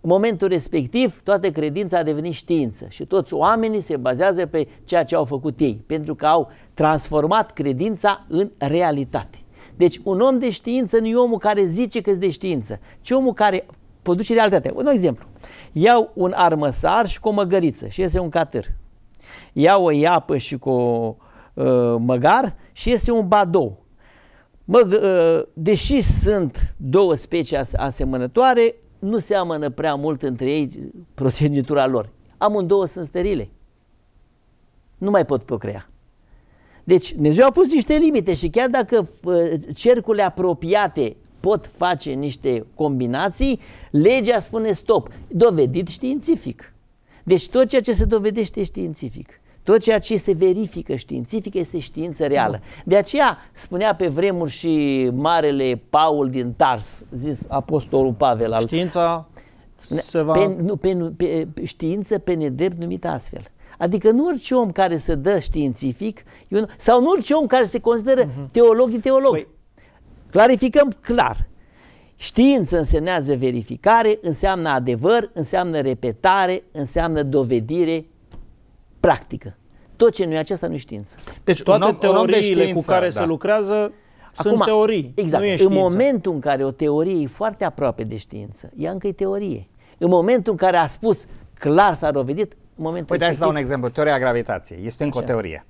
în momentul respectiv, toată credința a devenit știință și toți oamenii se bazează pe ceea ce au făcut ei, pentru că au transformat credința în realitate. Deci un om de știință nu e omul care zice că e de știință, ci omul care produce realitate. Un exemplu. Iau un armăsar și cu o măgăriță și iese un catâr ia o iapă și cu uh, măgar și este un badou. Mă, uh, deși sunt două specii as- asemănătoare, nu seamănă prea mult între ei progenitura lor. Amândouă sunt sterile. Nu mai pot procrea. Deci Dumnezeu a pus niște limite și chiar dacă uh, cercurile apropiate pot face niște combinații, legea spune stop, dovedit științific. Deci tot ceea ce se dovedește științific. Tot ceea ce se verifică științific este știință reală. De aceea spunea pe vremuri și marele Paul din Tars, zis apostolul Pavel. Al... Știința spunea, se va... Pe, nu, pe, pe, știință pe nedrept numită astfel. Adică nu orice om care se dă științific un, sau nu orice om care se consideră uh-huh. teolog e teolog. Păi... Clarificăm clar. Știință însemnează verificare, înseamnă adevăr, înseamnă repetare, înseamnă dovedire practică. Tot ce nu e aceasta nu e știință. Deci toate om, teoriile știință, cu care da. se lucrează Acum, sunt teorii, exact, nu e știință. În momentul în care o teorie e foarte aproape de știință, ea încă e teorie. În momentul în care a spus clar s-a rovedit, în momentul Uite, păi, să dau un exemplu. Teoria gravitației este încă Așa. o teorie.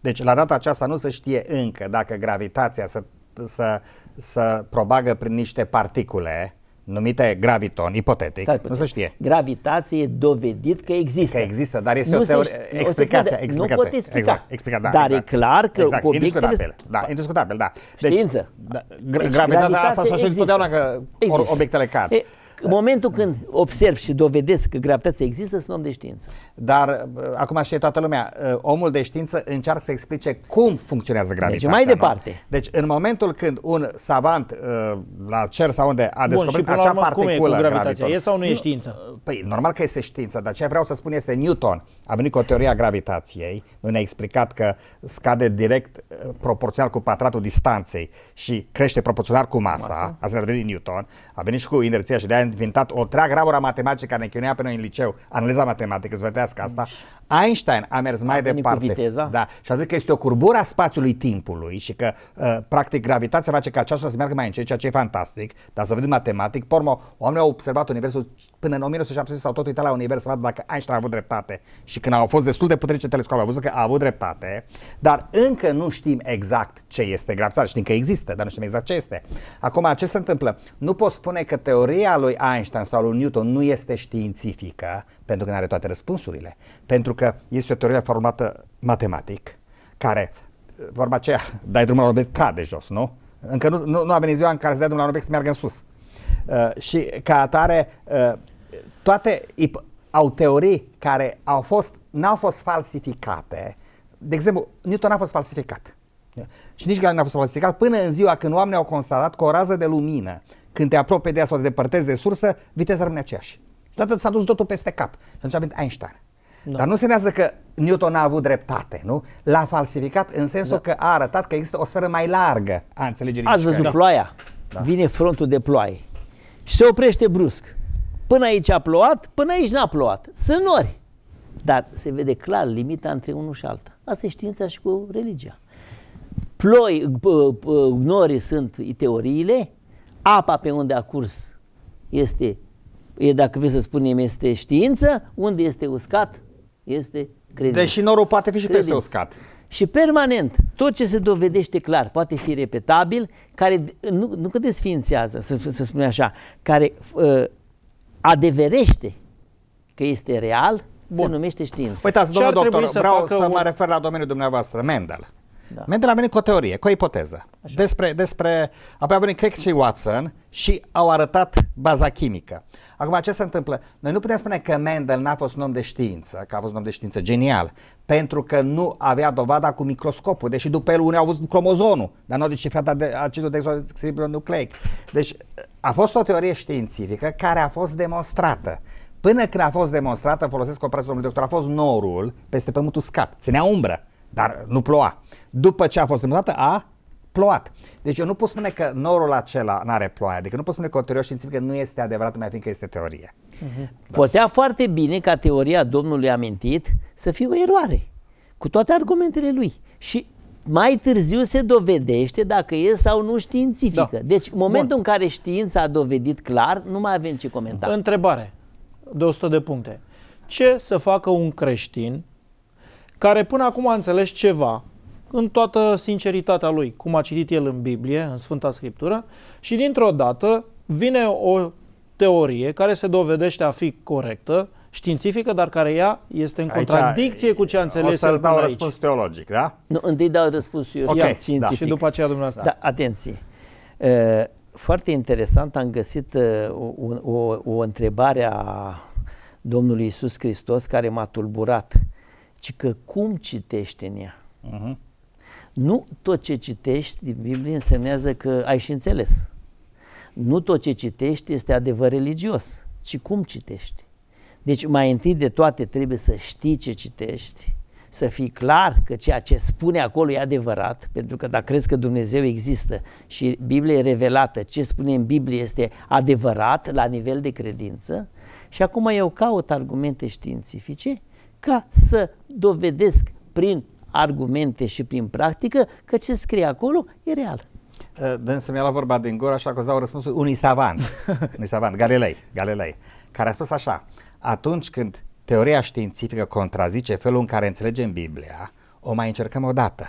Deci la data aceasta nu se știe încă dacă gravitația să, să, să probagă prin niște particule numite graviton, ipotetic, Stai nu se știe. Gravitație e dovedit că există. Că există, dar este nu o teorie, știe, explicația, explicația. Nu pot explica, exact, explica, da, dar exact. e clar că exact, obiectele... Indiscutabil, da, păi, indiscutabil, da. Deci, Știință. Da, deci, gravitația, gravitația asta așa și întotdeauna că există. obiectele cad. E, în momentul când observ și dovedesc că gravitația există, sunt om de știință. Dar acum știe toată lumea, ă, omul de știință încearcă să explice cum funcționează deci, gravitația. Deci mai departe. Deci în momentul când un savant ă, la cer sau unde a Bun, descoperit acea urmă, particulă cum e gravitația? e sau nu e știință? Ă, păi normal că este știință, dar ce vreau să spun este Newton a venit cu o teoria gravitației, nu ne-a explicat că scade direct proporțional cu pătratul distanței și crește proporțional cu masa, masa. asta ne-a Newton, a venit și cu inerția și de-aia inventat o treagă ramura matematică care ne chinuia pe noi în liceu, analiza matematică, să vedească asta, Einstein a mers a mai departe. Cu viteza. Da, și a zis că este o curbură a spațiului timpului și că uh, practic gravitația face ca ceasul să meargă mai încet, ceea ce e fantastic, dar să vedem matematic. Pormo, oamenii au observat universul până în 1970 sau tot uitat la univers să vadă dacă Einstein a avut dreptate. Și când au fost destul de puternice telescoape, au văzut că a avut dreptate, dar încă nu știm exact ce este gravitația. Știm că există, dar nu știm exact ce este. Acum, ce se întâmplă? Nu pot spune că teoria lui Einstein sau lui Newton nu este științifică, pentru că nu are toate răspunsurile, pentru că este o teorie formată matematic, care, vorba aceea, dai drumul la un obiect cade jos, nu? Încă nu, nu, nu a venit ziua în care se dai drumul la un obiect să meargă în sus. Uh, și ca atare, uh, toate au teorii care au fost, n-au fost falsificate. De exemplu, Newton a fost falsificat. Și nici Galileu n-a fost falsificat până în ziua când oamenii au constatat că o rază de lumină, când te apropie de ea sau te depărtezi de sursă, viteza rămâne aceeași. Toată s-a dus totul peste cap. Atunci a venit Einstein. Da. Dar nu înseamnă că Newton a avut dreptate, nu? L-a falsificat în sensul da. că a arătat că există o sferă mai largă a înțelegerii. Ați văzut da. ploaia? Da. Vine frontul de ploaie și se oprește brusc. Până aici a plouat, până aici n-a plouat. Sunt nori. Dar se vede clar limita între unul și alta. Asta e știința și cu religia. Ploi, norii sunt teoriile, apa pe unde a curs este e, dacă vreți să spunem, este știință, unde este uscat, este credință. Deși norul poate fi și credință. peste uscat. Și permanent, tot ce se dovedește clar, poate fi repetabil, care nu, nu că desfințează, să, să spunem așa, care uh, adeverește că este real, Bun. se numește știință. Uitați, domnul doctor, să vreau să un... mă refer la domeniul dumneavoastră, Mendel. Da. Mendel a venit cu o teorie, cu o ipoteză. Așa. Despre, despre, apoi a venit Crick și Watson și au arătat baza chimică. Acum, ce se întâmplă? Noi nu putem spune că Mendel n-a fost un om de știință, că a fost un om de știință genial, pentru că nu avea dovada cu microscopul, deși după el unii au văzut cromozonul, dar nu au descifrat acidul nucleic. Deci a fost o teorie științifică care a fost demonstrată. Până când a fost demonstrată, folosesc comparația domnului doctor, a fost norul peste pământ uscat, ținea umbră. Dar nu ploua. După ce a fost îmbrătată, a plouat. Deci eu nu pot spune că norul acela nu are ploaie, adică nu pot spune că o teorie științifică nu este adevărată, mai fiindcă este teorie. Uh-huh. Da. foarte bine ca teoria domnului amintit să fie o eroare, cu toate argumentele lui. Și mai târziu se dovedește dacă e sau nu științifică. Da. Deci, în momentul Bun. în care știința a dovedit clar, nu mai avem ce comenta. Întrebare de 100 de puncte. Ce să facă un creștin care până acum a înțeles ceva, în toată sinceritatea lui, cum a citit el în Biblie, în Sfânta Scriptură, și dintr-o dată vine o teorie care se dovedește a fi corectă, științifică, dar care ea este în contradicție cu ce a înțeles O să-l dau răspuns aici. teologic, da? Nu, întâi dau răspuns eu okay, științific. Da. Și după aceea dumneavoastră. Da. da, atenție. Foarte interesant am găsit o, o, o întrebare a Domnului Isus Hristos care m-a tulburat ci că cum citești în ea. Uh-huh. Nu tot ce citești din Biblie însemnează că ai și înțeles. Nu tot ce citești este adevăr religios, ci cum citești. Deci mai întâi de toate trebuie să știi ce citești, să fii clar că ceea ce spune acolo e adevărat, pentru că dacă crezi că Dumnezeu există și Biblia e revelată, ce spune în Biblie este adevărat la nivel de credință, și acum eu caut argumente științifice ca să dovedesc prin argumente și prin practică că ce scrie acolo e real. Însă eh, mi-a luat vorba din gură așa că îți dau răspunsul unui savant, unui savant, Galilei, Galilei, care a spus așa, atunci când teoria științifică contrazice felul în care înțelegem Biblia, o mai încercăm o dată,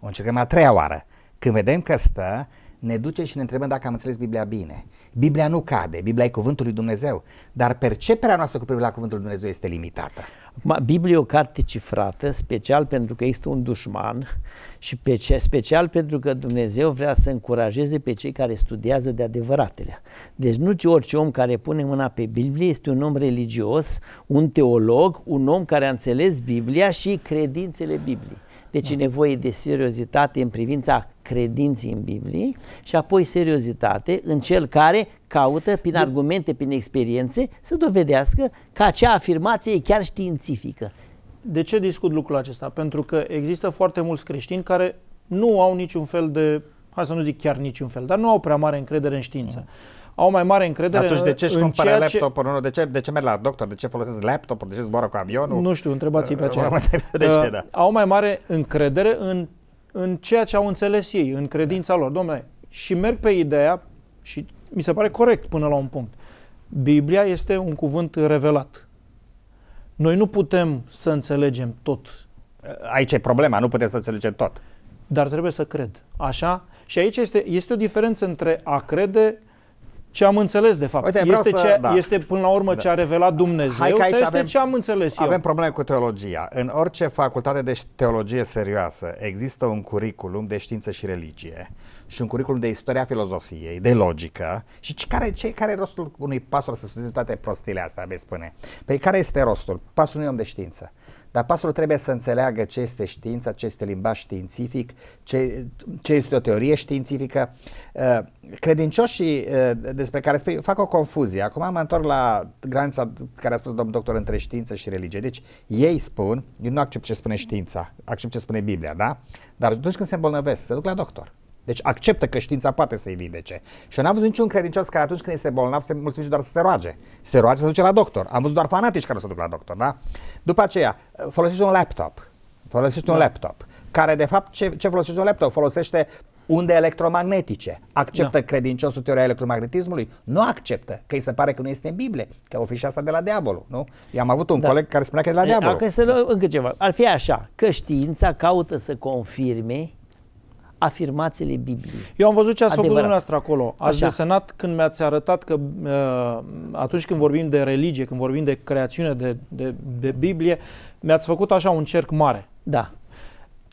o încercăm a treia oară, când vedem că stă ne duce și ne întrebăm dacă am înțeles Biblia bine. Biblia nu cade, Biblia e cuvântul lui Dumnezeu, dar perceperea noastră cu privire la cuvântul lui Dumnezeu este limitată. Acum, Biblia e o carte cifrată, special pentru că este un dușman și pe ce, special pentru că Dumnezeu vrea să încurajeze pe cei care studiază de adevăratele. Deci nu orice om care pune mâna pe Biblie este un om religios, un teolog, un om care a înțeles Biblia și credințele Bibliei. Deci e nevoie de seriozitate în privința credinții în Biblie și apoi seriozitate în cel care caută prin argumente, prin experiențe să dovedească că acea afirmație e chiar științifică. De ce discut lucrul acesta? Pentru că există foarte mulți creștini care nu au niciun fel de, hai să nu zic chiar niciun fel, dar nu au prea mare încredere în știință. Mm au mai mare încredere Atunci de ce își cumpără laptopul? Ce... Nu, de, ce, de ce merg la doctor? De ce folosesc laptopul? De ce zboară cu avionul? Nu știu, întrebați-i pe uh, aceea. de ce, uh, da. Au mai mare încredere în, în ceea ce au înțeles ei, în credința lor. Domnule, și merg pe ideea și mi se pare corect până la un punct. Biblia este un cuvânt revelat. Noi nu putem să înțelegem tot. Uh, aici e problema, nu putem să înțelegem tot. Dar trebuie să cred. Așa? Și aici este, este o diferență între a crede ce am înțeles, de fapt. Uite, este, să, ce, da. este până la urmă da. ce a revelat Dumnezeu Hai că aici este avem, ce am înțeles eu. Avem probleme cu teologia. În orice facultate de teologie serioasă există un curriculum de știință și religie și un curriculum de istoria filozofiei, de logică și care, ce, care e rostul unui pastor să studieze toate prostiile astea, vei spune? Păi care este rostul? Pasul unui om de știință. Dar pastorul trebuie să înțeleagă ce este știința, ce este limbaj științific, ce, ce este o teorie științifică. Uh, credincioșii uh, despre care spui, fac o confuzie. Acum mă întorc la granița care a spus domnul doctor între știință și religie. Deci ei spun, eu nu accept ce spune știința, accept ce spune Biblia, da? Dar atunci când se îmbolnăvesc, se duc la doctor. Deci acceptă că știința poate să-i vindece. Și eu n-am văzut niciun credincios care atunci când este bolnav se mulțumește doar să se roage. Se roage să se duce la doctor. Am văzut doar fanatici care se duc la doctor, da? După aceea, folosește un laptop. Folosește da. un laptop. Care, de fapt, ce, ce folosește un laptop? Folosește unde electromagnetice. Acceptă da. credinciosul teoria electromagnetismului? Nu acceptă, că îi se pare că nu este în Biblie, că o fi și asta de la diavolul, nu? I-am avut un da. coleg care spunea că e de la diavolul. Dacă să da. încă ceva, ar fi așa, că știința caută să confirme afirmațiile Bibliei. Eu am văzut ce ați făcut dumneavoastră acolo. Ați Așa. desenat când mi-ați arătat că uh, atunci când vorbim de religie, când vorbim de creațiune, de, de, de Biblie, mi-ați făcut așa un cerc mare. Da.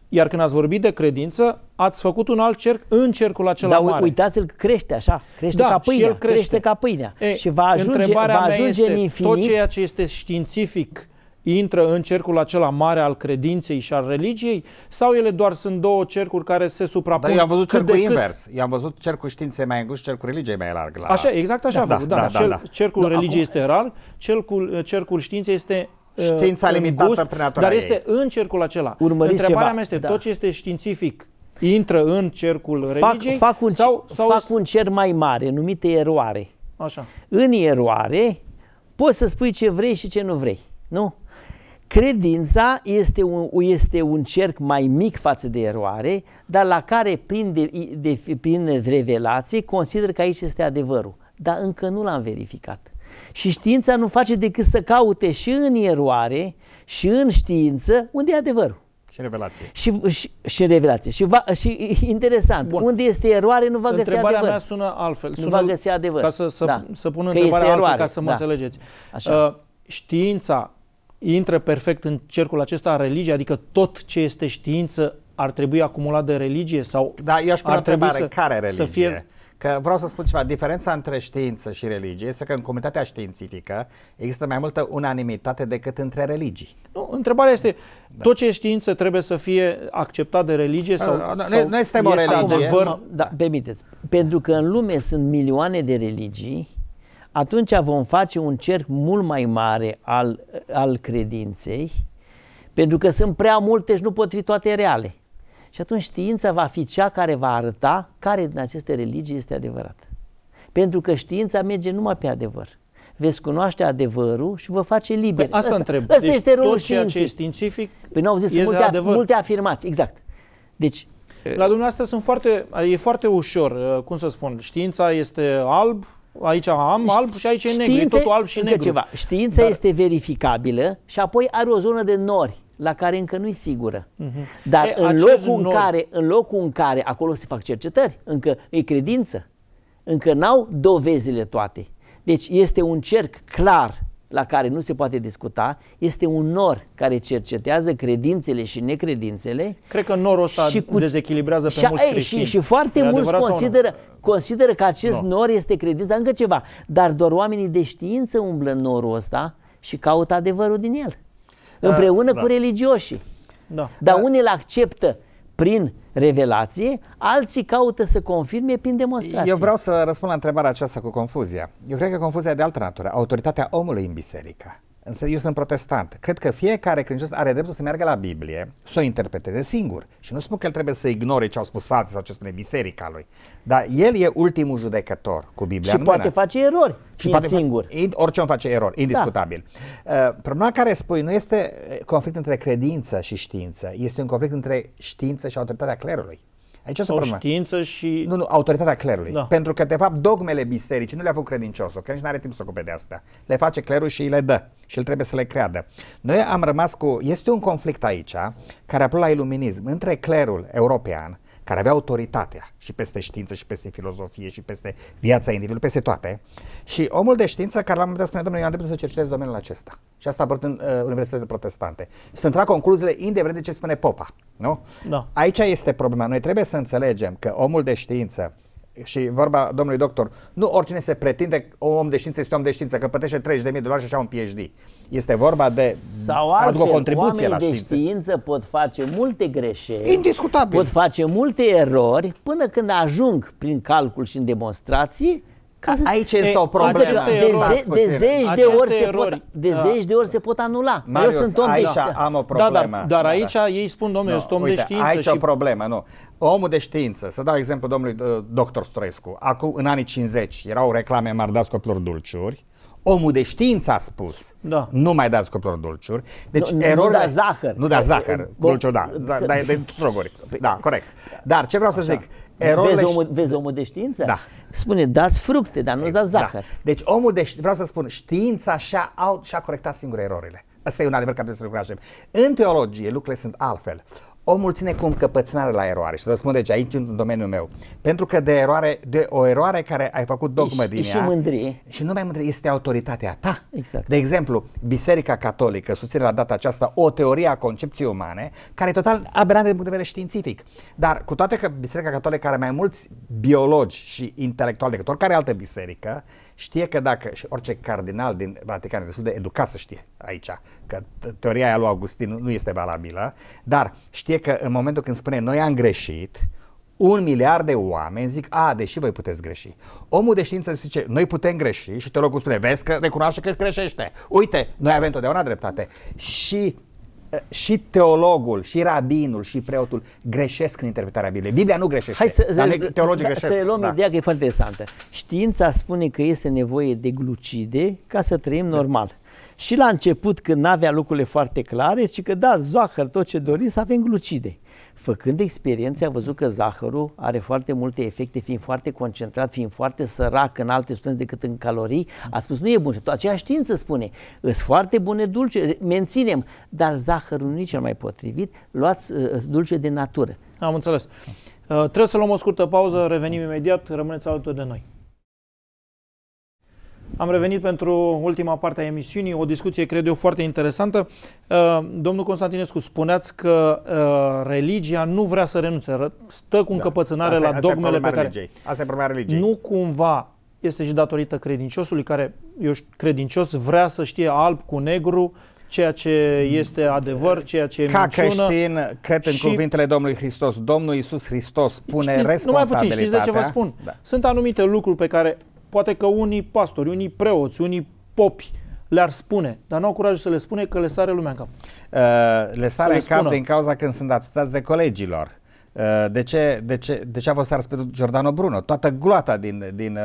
Iar când ați vorbit de credință, ați făcut un alt cerc în cercul acela da, mare. uitați-l că crește așa, crește da, ca pâinea, și el crește. crește ca pâinea. Ei, și va ajunge, întrebarea va ajunge mea este, în infinit. Tot ceea ce este științific, intră în cercul acela mare al credinței și al religiei sau ele doar sunt două cercuri care se suprapun? Dar eu am văzut cercul cât invers. Cât? Eu am văzut cercul științei mai îngust, cercul religiei mai larg. La... Așa, exact așa da, a făcut. Da, da, da, da, cel, da. Cercul da, religiei acum... este rar, cercul, cercul științei este uh, Știința limitată gust, prin natura Dar ei. este în cercul acela. Urmăriți Întrebarea ceva. mea este, da. tot ce este științific intră în cercul fac, religiei? Fac un, sau, sau fac un cer mai mare, numite eroare. Așa. În eroare poți să spui ce vrei și ce nu vrei. Nu? Credința este un, este un cerc mai mic față de eroare, dar la care prin, de, de, prin revelație consider că aici este adevărul. Dar încă nu l-am verificat. Și știința nu face decât să caute și în eroare și în știință unde e adevărul. Și revelație. Și, și, și revelație. Și, va, și interesant, Bun. unde este eroare nu va găsi întrebarea adevăr. Întrebarea mea sună altfel. Sună nu va găsi adevăr. Ca să, să, da. să pun că întrebarea altfel ca să mă da. înțelegeți. Așa. Uh, știința intră perfect în cercul acesta a religiei, adică tot ce este știință ar trebui acumulat de religie sau da, eu aș pune ar trebui să, care religie? să fie Că vreau să spun ceva, diferența între știință și religie este că în comunitatea științifică există mai multă unanimitate decât între religii. Nu, întrebarea este, da. tot ce e știință trebuie să fie acceptat de religie uh, sau... Noi, sau noi suntem o religie. Văr... Da, permiteți, pentru că în lume sunt milioane de religii, atunci vom face un cerc mult mai mare al, al credinței, pentru că sunt prea multe și nu pot fi toate reale. Și atunci știința va fi cea care va arăta care din aceste religii este adevărată. Pentru că știința merge numai pe adevăr. Veți cunoaște adevărul și vă face liber. Păi asta, asta întreb. Asta deci este rolul tot ceea ce e științific păi nu, au zis, este multe, adevăr. multe afirmații, exact. Deci, la dumneavoastră sunt foarte, e foarte ușor, uh, cum să spun, știința este alb, aici am Ști, alb și aici e negru, e totul alb și negru. Ceva. Știința Dar... este verificabilă și apoi are o zonă de nori la care încă nu-i sigură. Uh-huh. Dar e, în, locul în, care, în locul în care acolo se fac cercetări, încă e credință, încă n-au dovezile toate. Deci este un cerc clar la care nu se poate discuta, este un nor care cercetează credințele și necredințele. Cred că norul ăsta și cu, dezechilibrează și, mulți creștini. Și, și foarte e mulți consideră, consideră că acest no. nor este credință, încă ceva. Dar doar oamenii de știință umblă în norul ăsta și caută adevărul din el. Da, împreună da, cu da. religioșii. Da. Dar da. unii îl acceptă prin revelație, alții caută să confirme prin demonstrație. Eu vreau să răspund la întrebarea aceasta cu confuzia. Eu cred că confuzia e de altă natură, autoritatea omului în biserică. Însă eu sunt protestant. Cred că fiecare credincios are dreptul să meargă la Biblie, să o interpreteze singur. Și nu spun că el trebuie să ignore ce au spus alții sau ce spune biserica lui. Dar el e ultimul judecător cu Biblia. Și poate mână. face erori. Și poate singur. Fa- orice om face erori, da. indiscutabil. Da. Uh, problema care spui nu este conflict între credință și știință, este un conflict între știință și autoritatea clerului. Aici este o știință și... Nu, nu, autoritatea clerului. Da. Pentru că, de fapt, dogmele bisericii nu le-a făcut credinciosul, că nici nu are timp să ocupe de asta. Le face clerul și îi le dă și el trebuie să le creadă. Noi am rămas cu... Este un conflict aici care a la iluminism între clerul european care avea autoritatea și peste știință și peste filozofie și peste viața individului, peste toate. Și omul de știință care la un moment dat spunea, domnule, eu am dreptul să cercetez domeniul acesta. Și asta a apărut în uh, universitățile protestante. Și să trag concluziile indiferent de ce spune popa. Nu? Da. Aici este problema. Noi trebuie să înțelegem că omul de știință și vorba domnului doctor, nu oricine se pretinde o om de știință este om de știință, că plătește 30.000 de dolari și așa un PhD. Este vorba de Sau altfel, o contribuție la știință. de știință pot face multe greșeli, Indiscutabil. pot face multe erori, până când ajung prin calcul și în demonstrații ca aici e, o problema? De, ze, de zeci de ori, se pot, de da. zeci de ori se pot anula. Marius, Eu sunt om aici de am o problemă. Da, da, dar aici da. ei spun, domnule, no, sunt om uite, de știință. Aici și... o problemă, nu. Omul de știință, să dau exemplu domnului uh, doctor Stroescu. Acum, în anii 50, erau reclame mari, dați copilor dulciuri. Omul de știință a spus, da. nu mai dați copilor dulciuri. Deci nu, erorile... Nu da zahăr. Nu da zahăr, dulciuri da, da, de păi- Da, corect. Dar ce vreau să zic, Erorile vezi, omul, vezi omul de știință? Da. Spune, dați fructe, dar nu-ți dați exact. zahăr. Da. Deci omul de știință, vreau să spun, știința și-a, și-a corectat singure erorile. Asta e un adevăr care trebuie să recunoaștem. În teologie lucrurile sunt altfel omul ține cu încăpățânare la eroare și răspunde deci aici în domeniul meu. Pentru că de eroare, de o eroare care ai făcut dogmă din și ea. Și mândrie. Și nu mai mândrie, este autoritatea ta. Exact. De exemplu, Biserica Catolică susține la data aceasta o teorie a concepției umane care e total aberantă din punct de vedere științific. Dar cu toate că Biserica Catolică are mai mulți biologi și intelectuali decât oricare altă biserică, știe că dacă, și orice cardinal din Vatican destul de educat să știe aici, că teoria aia lui Augustin nu este valabilă, dar știe că în momentul când spune noi am greșit, un miliard de oameni zic, a, deși voi puteți greși. Omul de știință zice, noi putem greși și rog spune, vezi că recunoaște că greșește. Uite, noi avem totdeauna dreptate. Și Eh, și teologul, și rabinul, și preotul greșesc în interpretarea Bibliei. Biblia nu greșește, Hai să, dar teologii da, greșesc. Să luăm da. ideea că e foarte interesantă. Știința spune că este nevoie de glucide ca să trăim da. normal. Și la început, când n-avea lucrurile foarte clare, și că da, zahăr, tot ce doriți, să avem glucide. Făcând experiențe, a văzut că zahărul are foarte multe efecte, fiind foarte concentrat, fiind foarte sărac în alte substanțe decât în calorii. A spus, nu e bun. Și aceea știință spune, sunt foarte bune dulce, menținem, dar zahărul nu e cel mai potrivit, luați uh, uh, dulce de natură. Am înțeles. Uh, trebuie să luăm o scurtă pauză, revenim imediat, rămâneți alături de noi. Am revenit pentru ultima parte a emisiunii, o discuție, cred eu, foarte interesantă. Uh, domnul Constantinescu, spuneați că uh, religia nu vrea să renunțe, stă cu da. încăpățânare da. la dogmele pe care... Religiei. Asta e problema religiei. Nu cumva este și datorită credinciosului care, eu credincios, vrea să știe alb cu negru, ceea ce este adevăr, ceea ce e Ca minciună. creștin, cred în și... cuvintele Domnului Hristos. Domnul Iisus Hristos pune știți, responsabilitatea. Nu mai puțin, știți de ce vă spun? Da. Sunt anumite lucruri pe care Poate că unii pastori, unii preoți, unii popi le-ar spune, dar nu au curajul să le spune că le sare lumea în cap. Uh, le sare în cap spună. din cauza când sunt asociați de colegilor. Uh, de ce, de, ce, de ce a fost ars pe Giordano Bruno? Toată gloata din, din uh,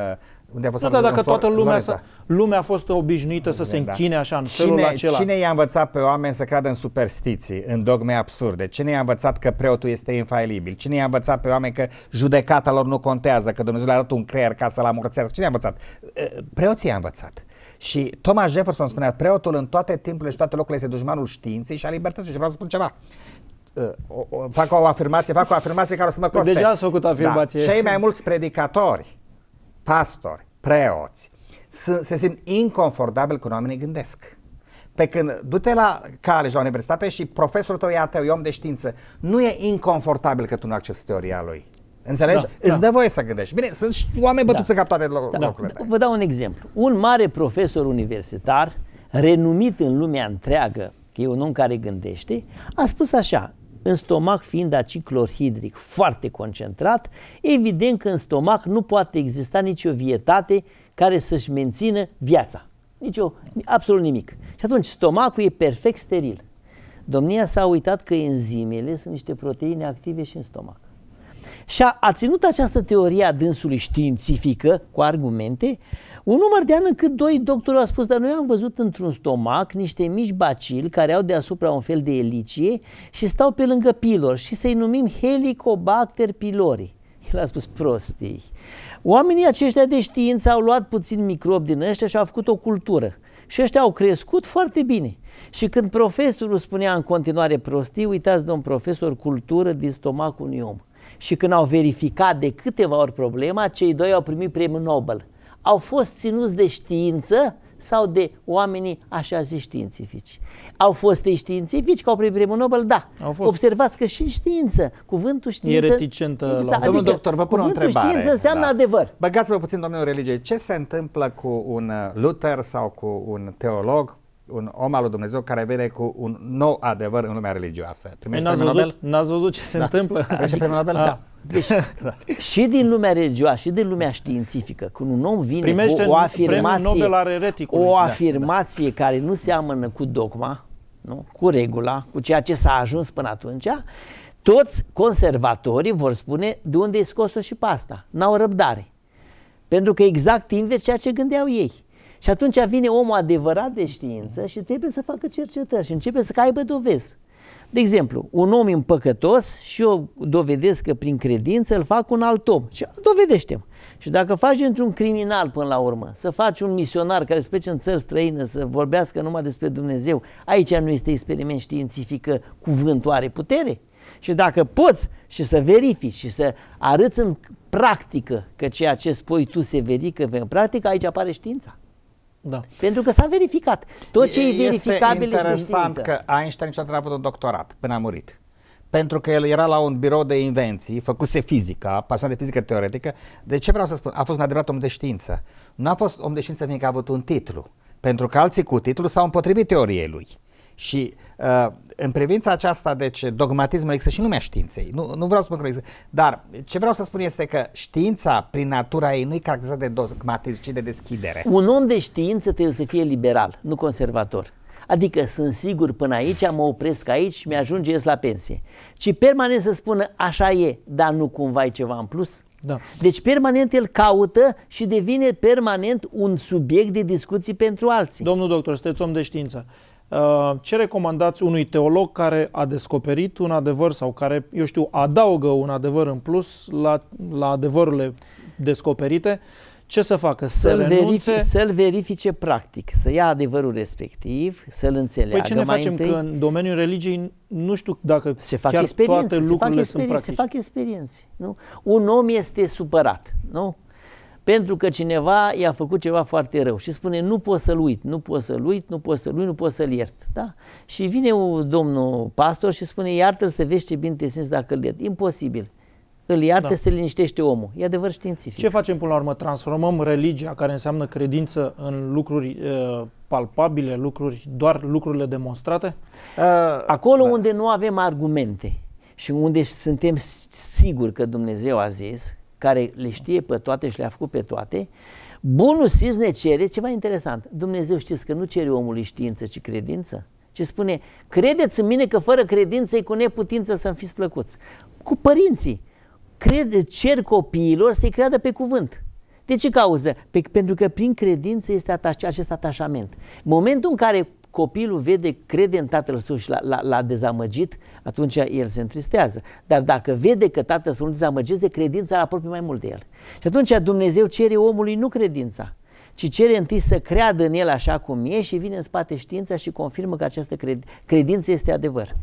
unde a fost nu, dar dacă toată lumea, s lumea a fost obișnuită să se da. închine așa în cine, felul acela. Cine i-a învățat pe oameni să creadă în superstiții, în dogme absurde? Cine i-a învățat că preotul este infailibil? Cine i-a învățat pe oameni că judecata lor nu contează, că Dumnezeu le-a dat un creier ca să-l amurțească? Cine i-a învățat? Preoții i-a învățat. Și Thomas Jefferson spunea, preotul în toate timpurile și toate locurile este dușmanul științei și a libertății. Și vreau să spun ceva. O, o, fac o afirmație, fac o afirmație care o să mă coste. Deja ați făcut afirmație. Da. Cei mai mulți predicatori pastori, preoți, se simt inconfortabil cu oamenii gândesc. Pe când du-te la college, la universitate și profesorul tău e ateu, e om de știință, nu e inconfortabil că tu nu accepti teoria lui. Înțelegi? Da, Îți da. dă voie să gândești. Bine, sunt și oameni bătuți da. în cap lucrurile. Da. locurile. da. Vă dau un exemplu. Un mare profesor universitar, renumit în lumea întreagă, că e un om care gândește, a spus așa, în stomac fiind acid clorhidric foarte concentrat, evident că în stomac nu poate exista nicio vietate care să-și mențină viața. Nicio, absolut nimic. Și atunci stomacul e perfect steril. Domnia s-a uitat că enzimele sunt niște proteine active și în stomac. Și a, a ținut această teorie a dânsului științifică cu argumente un număr de ani încât doi doctori au spus, dar noi am văzut într-un stomac niște mici bacili care au deasupra un fel de elicie și stau pe lângă pilor și să-i numim Helicobacter pylori. El a spus prostii. Oamenii aceștia de știință au luat puțin microb din ăștia și au făcut o cultură. Și ăștia au crescut foarte bine. Și când profesorul spunea în continuare prostii, uitați, domn profesor, cultură din stomacul unui om. Și când au verificat de câteva ori problema, cei doi au primit premiul Nobel au fost ținuți de știință sau de oamenii așa zis științifici. Au fost ei științifici, că au primit primul Nobel, da. Au fost. Observați că și știință, cuvântul știință... E reticentă exact, la adică, Domnul doctor, vă pun o întrebare. știință înseamnă da. adevăr. Băgați-vă puțin, domnul religie, ce se întâmplă cu un uh, Luther sau cu un teolog un om al lui Dumnezeu care vine cu un nou adevăr în lumea religioasă. Primești n-ați văzut, Nobel? N-ați văzut ce se da. întâmplă? Adică, adică Nobel? Ah. da. Deci, da. și din lumea religioasă, și din lumea științifică, când un om vine Primește cu o afirmație, Nobel are o da, da. afirmație da. care nu seamănă cu dogma, nu? cu regula, cu ceea ce s-a ajuns până atunci, toți conservatorii vor spune de unde e scos-o și pasta. N-au răbdare. Pentru că exact invers ceea ce gândeau ei. Și atunci vine omul adevărat de știință și trebuie să facă cercetări și începe să aibă dovezi. De exemplu, un om împăcătos și eu dovedesc că prin credință îl fac un alt om. Și dovedește Și dacă faci într-un criminal până la urmă, să faci un misionar care se în țări străine, să vorbească numai despre Dumnezeu, aici nu este experiment științific cuvântoare putere. Și dacă poți și să verifici și să arăți în practică că ceea ce spui tu se verifică în practică, aici apare știința. Da. Pentru că s-a verificat. Tot ce e, e verificabil este interesant că Einstein niciodată n-a avut un doctorat până a murit. Pentru că el era la un birou de invenții, făcuse fizica, pasionat de fizică teoretică. De ce vreau să spun? A fost un adevărat om de știință. Nu a fost om de știință fiindcă a avut un titlu. Pentru că alții cu titlu s-au împotrivit teoriei lui. Și uh, în privința aceasta, deci, dogmatismul există și în lumea științei. Nu, nu vreau să spun că există. Dar ce vreau să spun este că știința, prin natura ei, nu e caracterizată de dogmatism, ci de deschidere. Un om de știință trebuie să fie liberal, nu conservator. Adică sunt sigur până aici, mă opresc aici și mi-ajunge ies la pensie. Ci permanent să spună așa e, dar nu cumva e ceva în plus? Da. Deci permanent el caută și devine permanent un subiect de discuții pentru alții. Domnul doctor, sunteți om de știință. Uh, ce recomandați unui teolog care a descoperit un adevăr sau care, eu știu, adaugă un adevăr în plus la, la adevărurile descoperite? Ce să facă? Să să-l, verifice, să-l verifice practic, să ia adevărul respectiv, să-l înțeleagă Păi ce ne mai facem întâi? că în domeniul religiei nu știu dacă se fac chiar toate lucrurile se fac sunt practice. Se fac experiențe. Nu? Un om este supărat, nu? pentru că cineva i-a făcut ceva foarte rău și spune nu pot să-l uit, nu pot să-l uit, nu pot să-l uit, nu pot să-l iert. Da? Și vine un domnul pastor și spune iartă-l să vezi ce bine te simți dacă îl iert. Imposibil. Îl iartă da. să liniștește omul. E adevăr științific. Ce facem până la urmă? Transformăm religia care înseamnă credință în lucruri uh, palpabile, lucruri doar lucrurile demonstrate? Uh, Acolo da. unde nu avem argumente și unde suntem siguri că Dumnezeu a zis, care le știe pe toate și le-a făcut pe toate, bunul simț ne cere ceva interesant. Dumnezeu știți că nu cere omului știință, ci credință? Ce spune, credeți în mine că fără credință e cu neputință să-mi fiți plăcuți. Cu părinții, crede, cer copiilor să-i creadă pe cuvânt. De ce cauză? Pe, pentru că prin credință este ataș, acest atașament. Momentul în care copilul vede, crede în tatăl său și l-a, dezamăgit, atunci el se întristează. Dar dacă vede că tatăl său nu dezamăgește, credința îl apropie mai mult de el. Și atunci Dumnezeu cere omului nu credința, ci cere întâi să creadă în el așa cum e și vine în spate știința și confirmă că această credință este adevăr.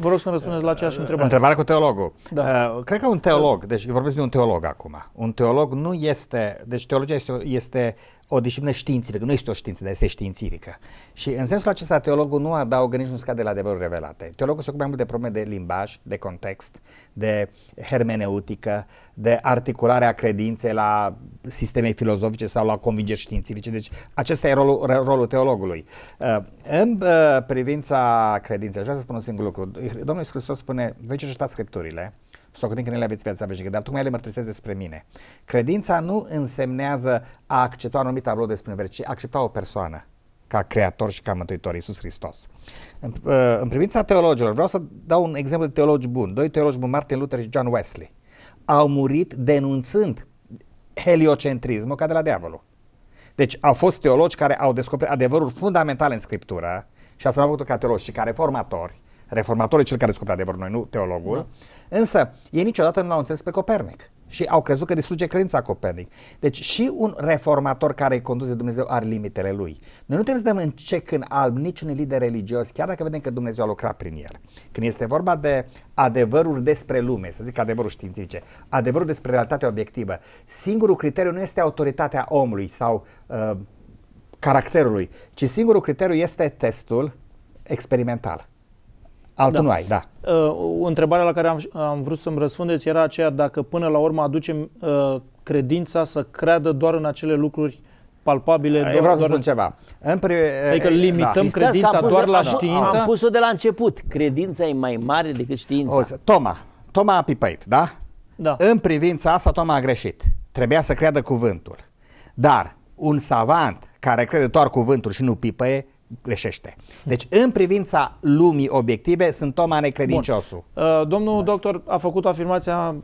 Vă rog să-mi răspundeți la aceeași întrebare. Întrebare cu teologul. Da. Uh, cred că un teolog, deci vorbesc de un teolog acum, un teolog nu este, deci teologia este, este o disciplină științifică, nu este o știință, dar este științifică. Și în sensul acesta, teologul nu adaugă nici nu scade la adevărul revelate. Teologul se ocupă mai mult de probleme de limbaj, de context, de hermeneutică, de articularea credinței la sisteme filozofice sau la convingeri științifice. Deci acesta e rolul, rolul teologului. Uh, în uh, privința credinței, aș vrea să spun un singur lucru. Domnul Iisus Hristos spune, voi cercetați scripturile, sau că în ele aveți viața veșnică, dar tocmai le mărturisesc despre mine. Credința nu însemnează a accepta un anumit tablou despre univers, ci a accepta o persoană ca creator și ca mântuitor, Iisus Hristos. În, uh, în privința teologilor, vreau să dau un exemplu de teologi buni. Doi teologi buni, Martin Luther și John Wesley, au murit denunțând heliocentrismul ca de la diavolul. Deci au fost teologi care au descoperit adevărul fundamental în Scriptură și asta au făcut ca teologi și ca reformatori reformatorul e cel care descoperă adevărul, noi nu teologul, da. însă ei niciodată nu l-au înțeles pe Copernic și au crezut că distruge credința Copernic. Deci și un reformator care e conduce Dumnezeu are limitele lui. Noi nu trebuie să dăm în ce când alb niciun lider religios, chiar dacă vedem că Dumnezeu a lucrat prin el. Când este vorba de adevărul despre lume, să zic adevărul științifice, adevărul despre realitatea obiectivă, singurul criteriu nu este autoritatea omului sau uh, caracterului, ci singurul criteriu este testul experimental. Altul da. nu ai, da. Uh, o întrebare la care am, am vrut să-mi răspundeți era aceea dacă până la urmă aducem uh, credința să creadă doar în acele lucruri palpabile. Eu vreau să spun ceva. În pre... Adică limităm da. credința doar la știință? Am pus-o de la început. Credința e mai mare decât știința. O, Toma. Toma a pipăit, da? Da. În privința asta Toma a greșit. Trebuia să creadă cuvântul. Dar un savant care crede doar cuvântul și nu pipăie, greșește. Deci, în privința lumii obiective, sunt Toma necredinciosul. Bun. Uh, domnul da. doctor a făcut afirmația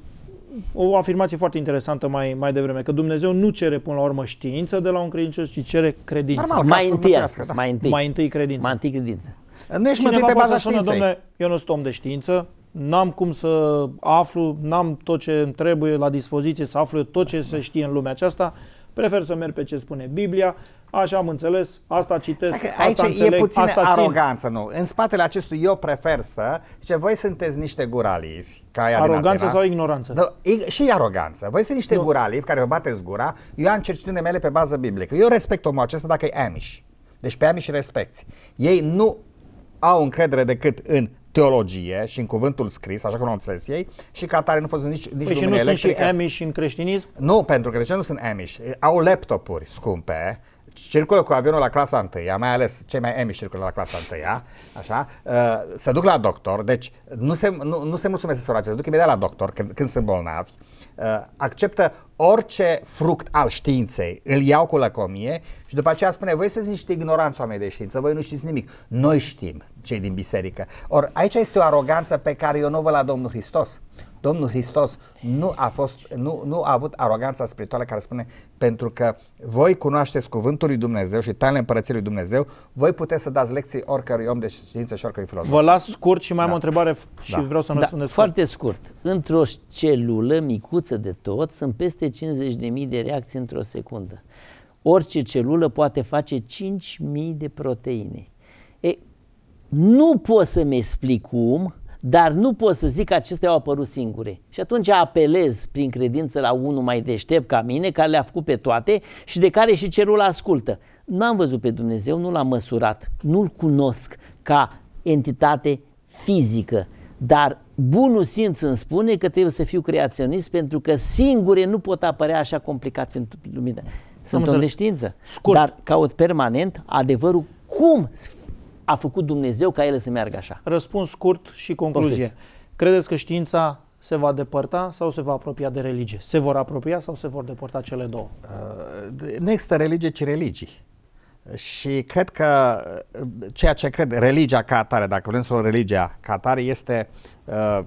o afirmație foarte interesantă mai, mai devreme, că Dumnezeu nu cere până la urmă știință de la un credincios, ci cere credință. Normal, mai, întâi, asta, da. mai întâi Mai întâi credință. Mai întâi credință. Nu ești Cineva pe baza științei. Domne, eu nu sunt om de știință, n-am cum să aflu, n-am tot ce îmi trebuie la dispoziție să aflu tot ce se știe în lumea aceasta, prefer să merg pe ce spune Biblia, Așa am înțeles, asta citesc, că aici asta înțeleg, e puțină asta aroganță, țin. nu? În spatele acestui eu prefer să, ce voi sunteți niște guralivi. Ca aia aroganță sau ignoranță? Da, și aroganță. Voi sunteți niște nu. guralivi care vă bateți gura, eu am cercetune mele pe bază biblică. Eu respect omul acesta dacă e Amish. Deci pe Amish respecti. Ei nu au încredere decât în teologie și în cuvântul scris, așa cum au înțeles ei, și ca atare nu fost nici, nici păi și nu electrică. sunt și Amish în creștinism? Nu, pentru că de ce nu sunt Amish? Au laptopuri scumpe, circulă cu avionul la clasa 1, mai ales cei mai emi circulă la clasa 1, așa, uh, se duc la doctor, deci nu se, nu, nu se mulțumesc să se duc imediat la doctor când, când sunt bolnavi, uh, acceptă orice fruct al științei, îl iau cu lăcomie și după aceea spune, voi sunteți niște ignoranți oameni de știință, voi nu știți nimic, noi știm, cei din biserică. Or aici este o aroganță pe care eu nu văd la Domnul Hristos. Domnul Hristos nu a, fost, nu, nu a avut aroganța spirituală care spune pentru că voi cunoașteți cuvântul lui Dumnezeu și tainele împărăției lui Dumnezeu, voi puteți să dați lecții oricărui om de știință și oricărui filozof. Vă las scurt și mai da. am o întrebare și da. vreau să-mi da. răspundeți da. Foarte scurt. Într-o celulă micuță de tot sunt peste 50.000 de reacții într-o secundă. Orice celulă poate face 5.000 de proteine. E, nu pot să-mi explic cum dar nu pot să zic că acestea au apărut singure. Și atunci apelez prin credință la unul mai deștept ca mine, care le-a făcut pe toate și de care și cerul ascultă. N-am văzut pe Dumnezeu, nu l-am măsurat, nu-l cunosc ca entitate fizică, dar bunul simț îmi spune că trebuie să fiu creaționist pentru că singure nu pot apărea așa complicați în lumină. Sunt o neștiință, Scurt. dar caut permanent adevărul cum a făcut Dumnezeu ca ele să meargă așa. Răspuns scurt și concluzie. Poftiți. Credeți că știința se va depărta sau se va apropia de religie? Se vor apropia sau se vor depărta cele două? Uh, nu există religie, ci religii. Și cred că uh, ceea ce cred religia ca atare, dacă vrem să o religia ca atare, este, uh,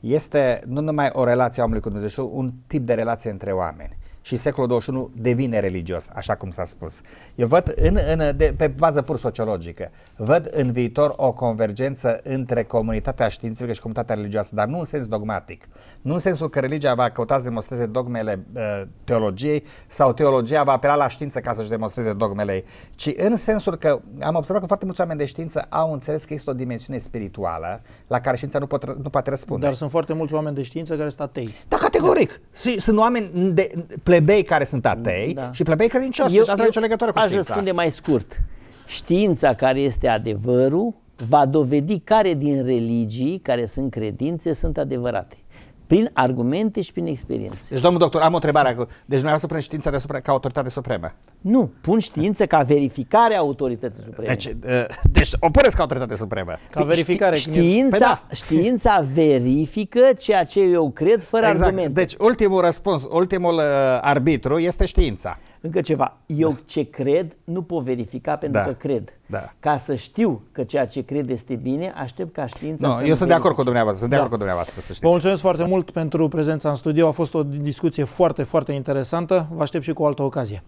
este nu numai o relație a omului cu Dumnezeu, ci un tip de relație între oameni și secolul 21 devine religios, așa cum s-a spus. Eu văd în, în, de, pe bază pur sociologică, văd în viitor o convergență între comunitatea științifică și comunitatea religioasă, dar nu în sens dogmatic. Nu în sensul că religia va căuta să demonstreze dogmele uh, teologiei sau teologia va apela la știință ca să-și demonstreze dogmele ei, ci în sensul că am observat că foarte mulți oameni de știință au înțeles că există o dimensiune spirituală la care știința nu, pot, nu poate răspunde. Dar sunt foarte mulți oameni de știință care sunt atei. Da, categoric. Sunt oameni de plebei care sunt atei da. și plebei credincioși. Eu, deci nu are nicio legătură cu aș știința. Aș răspunde mai scurt. Știința care este adevărul va dovedi care din religii care sunt credințe sunt adevărate prin argumente și prin experiențe. Deci, domnul doctor, am o întrebare. Deci, noi să punem știința deasupra, ca autoritate supremă. Nu, pun știință ca verificare a autorității supreme. Deci, deci o ca autoritate supremă. Ca păi, verificare. Știința, păi da. știința verifică ceea ce eu cred fără exact. argumente. Deci ultimul răspuns, ultimul uh, arbitru este știința. Încă ceva. Eu da. ce cred nu pot verifica pentru da. că cred. Da. Ca să știu că ceea ce cred este bine, aștept ca știința no, să Eu sunt de acord cu dumneavoastră, sunt da. de acord da. cu dumneavoastră, să știți. Vă mulțumesc foarte da. mult pentru prezența în studio. A fost o discuție foarte, foarte interesantă. Vă aștept și cu o altă ocazie.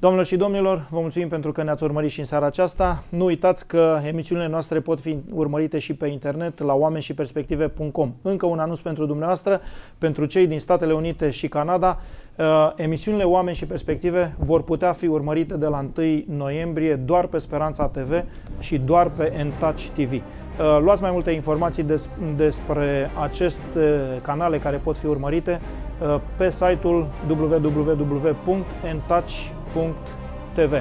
Domnilor și domnilor, vă mulțumim pentru că ne-ați urmărit și în seara aceasta. Nu uitați că emisiunile noastre pot fi urmărite și pe internet la oameni și perspective.com. Încă un anunț pentru dumneavoastră, pentru cei din Statele Unite și Canada, uh, emisiunile Oameni și Perspective vor putea fi urmărite de la 1 noiembrie doar pe Speranța TV și doar pe Entouch TV. Luați mai multe informații despre aceste canale care pot fi urmărite uh, pe site-ul www.entouch.com nthtv.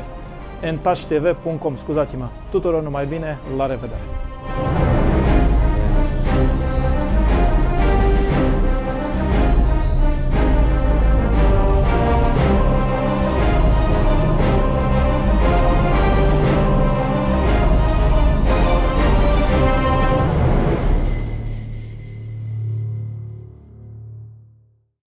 nthtv.com. Scuzați-mă. Tuturor numai bine, la revedere!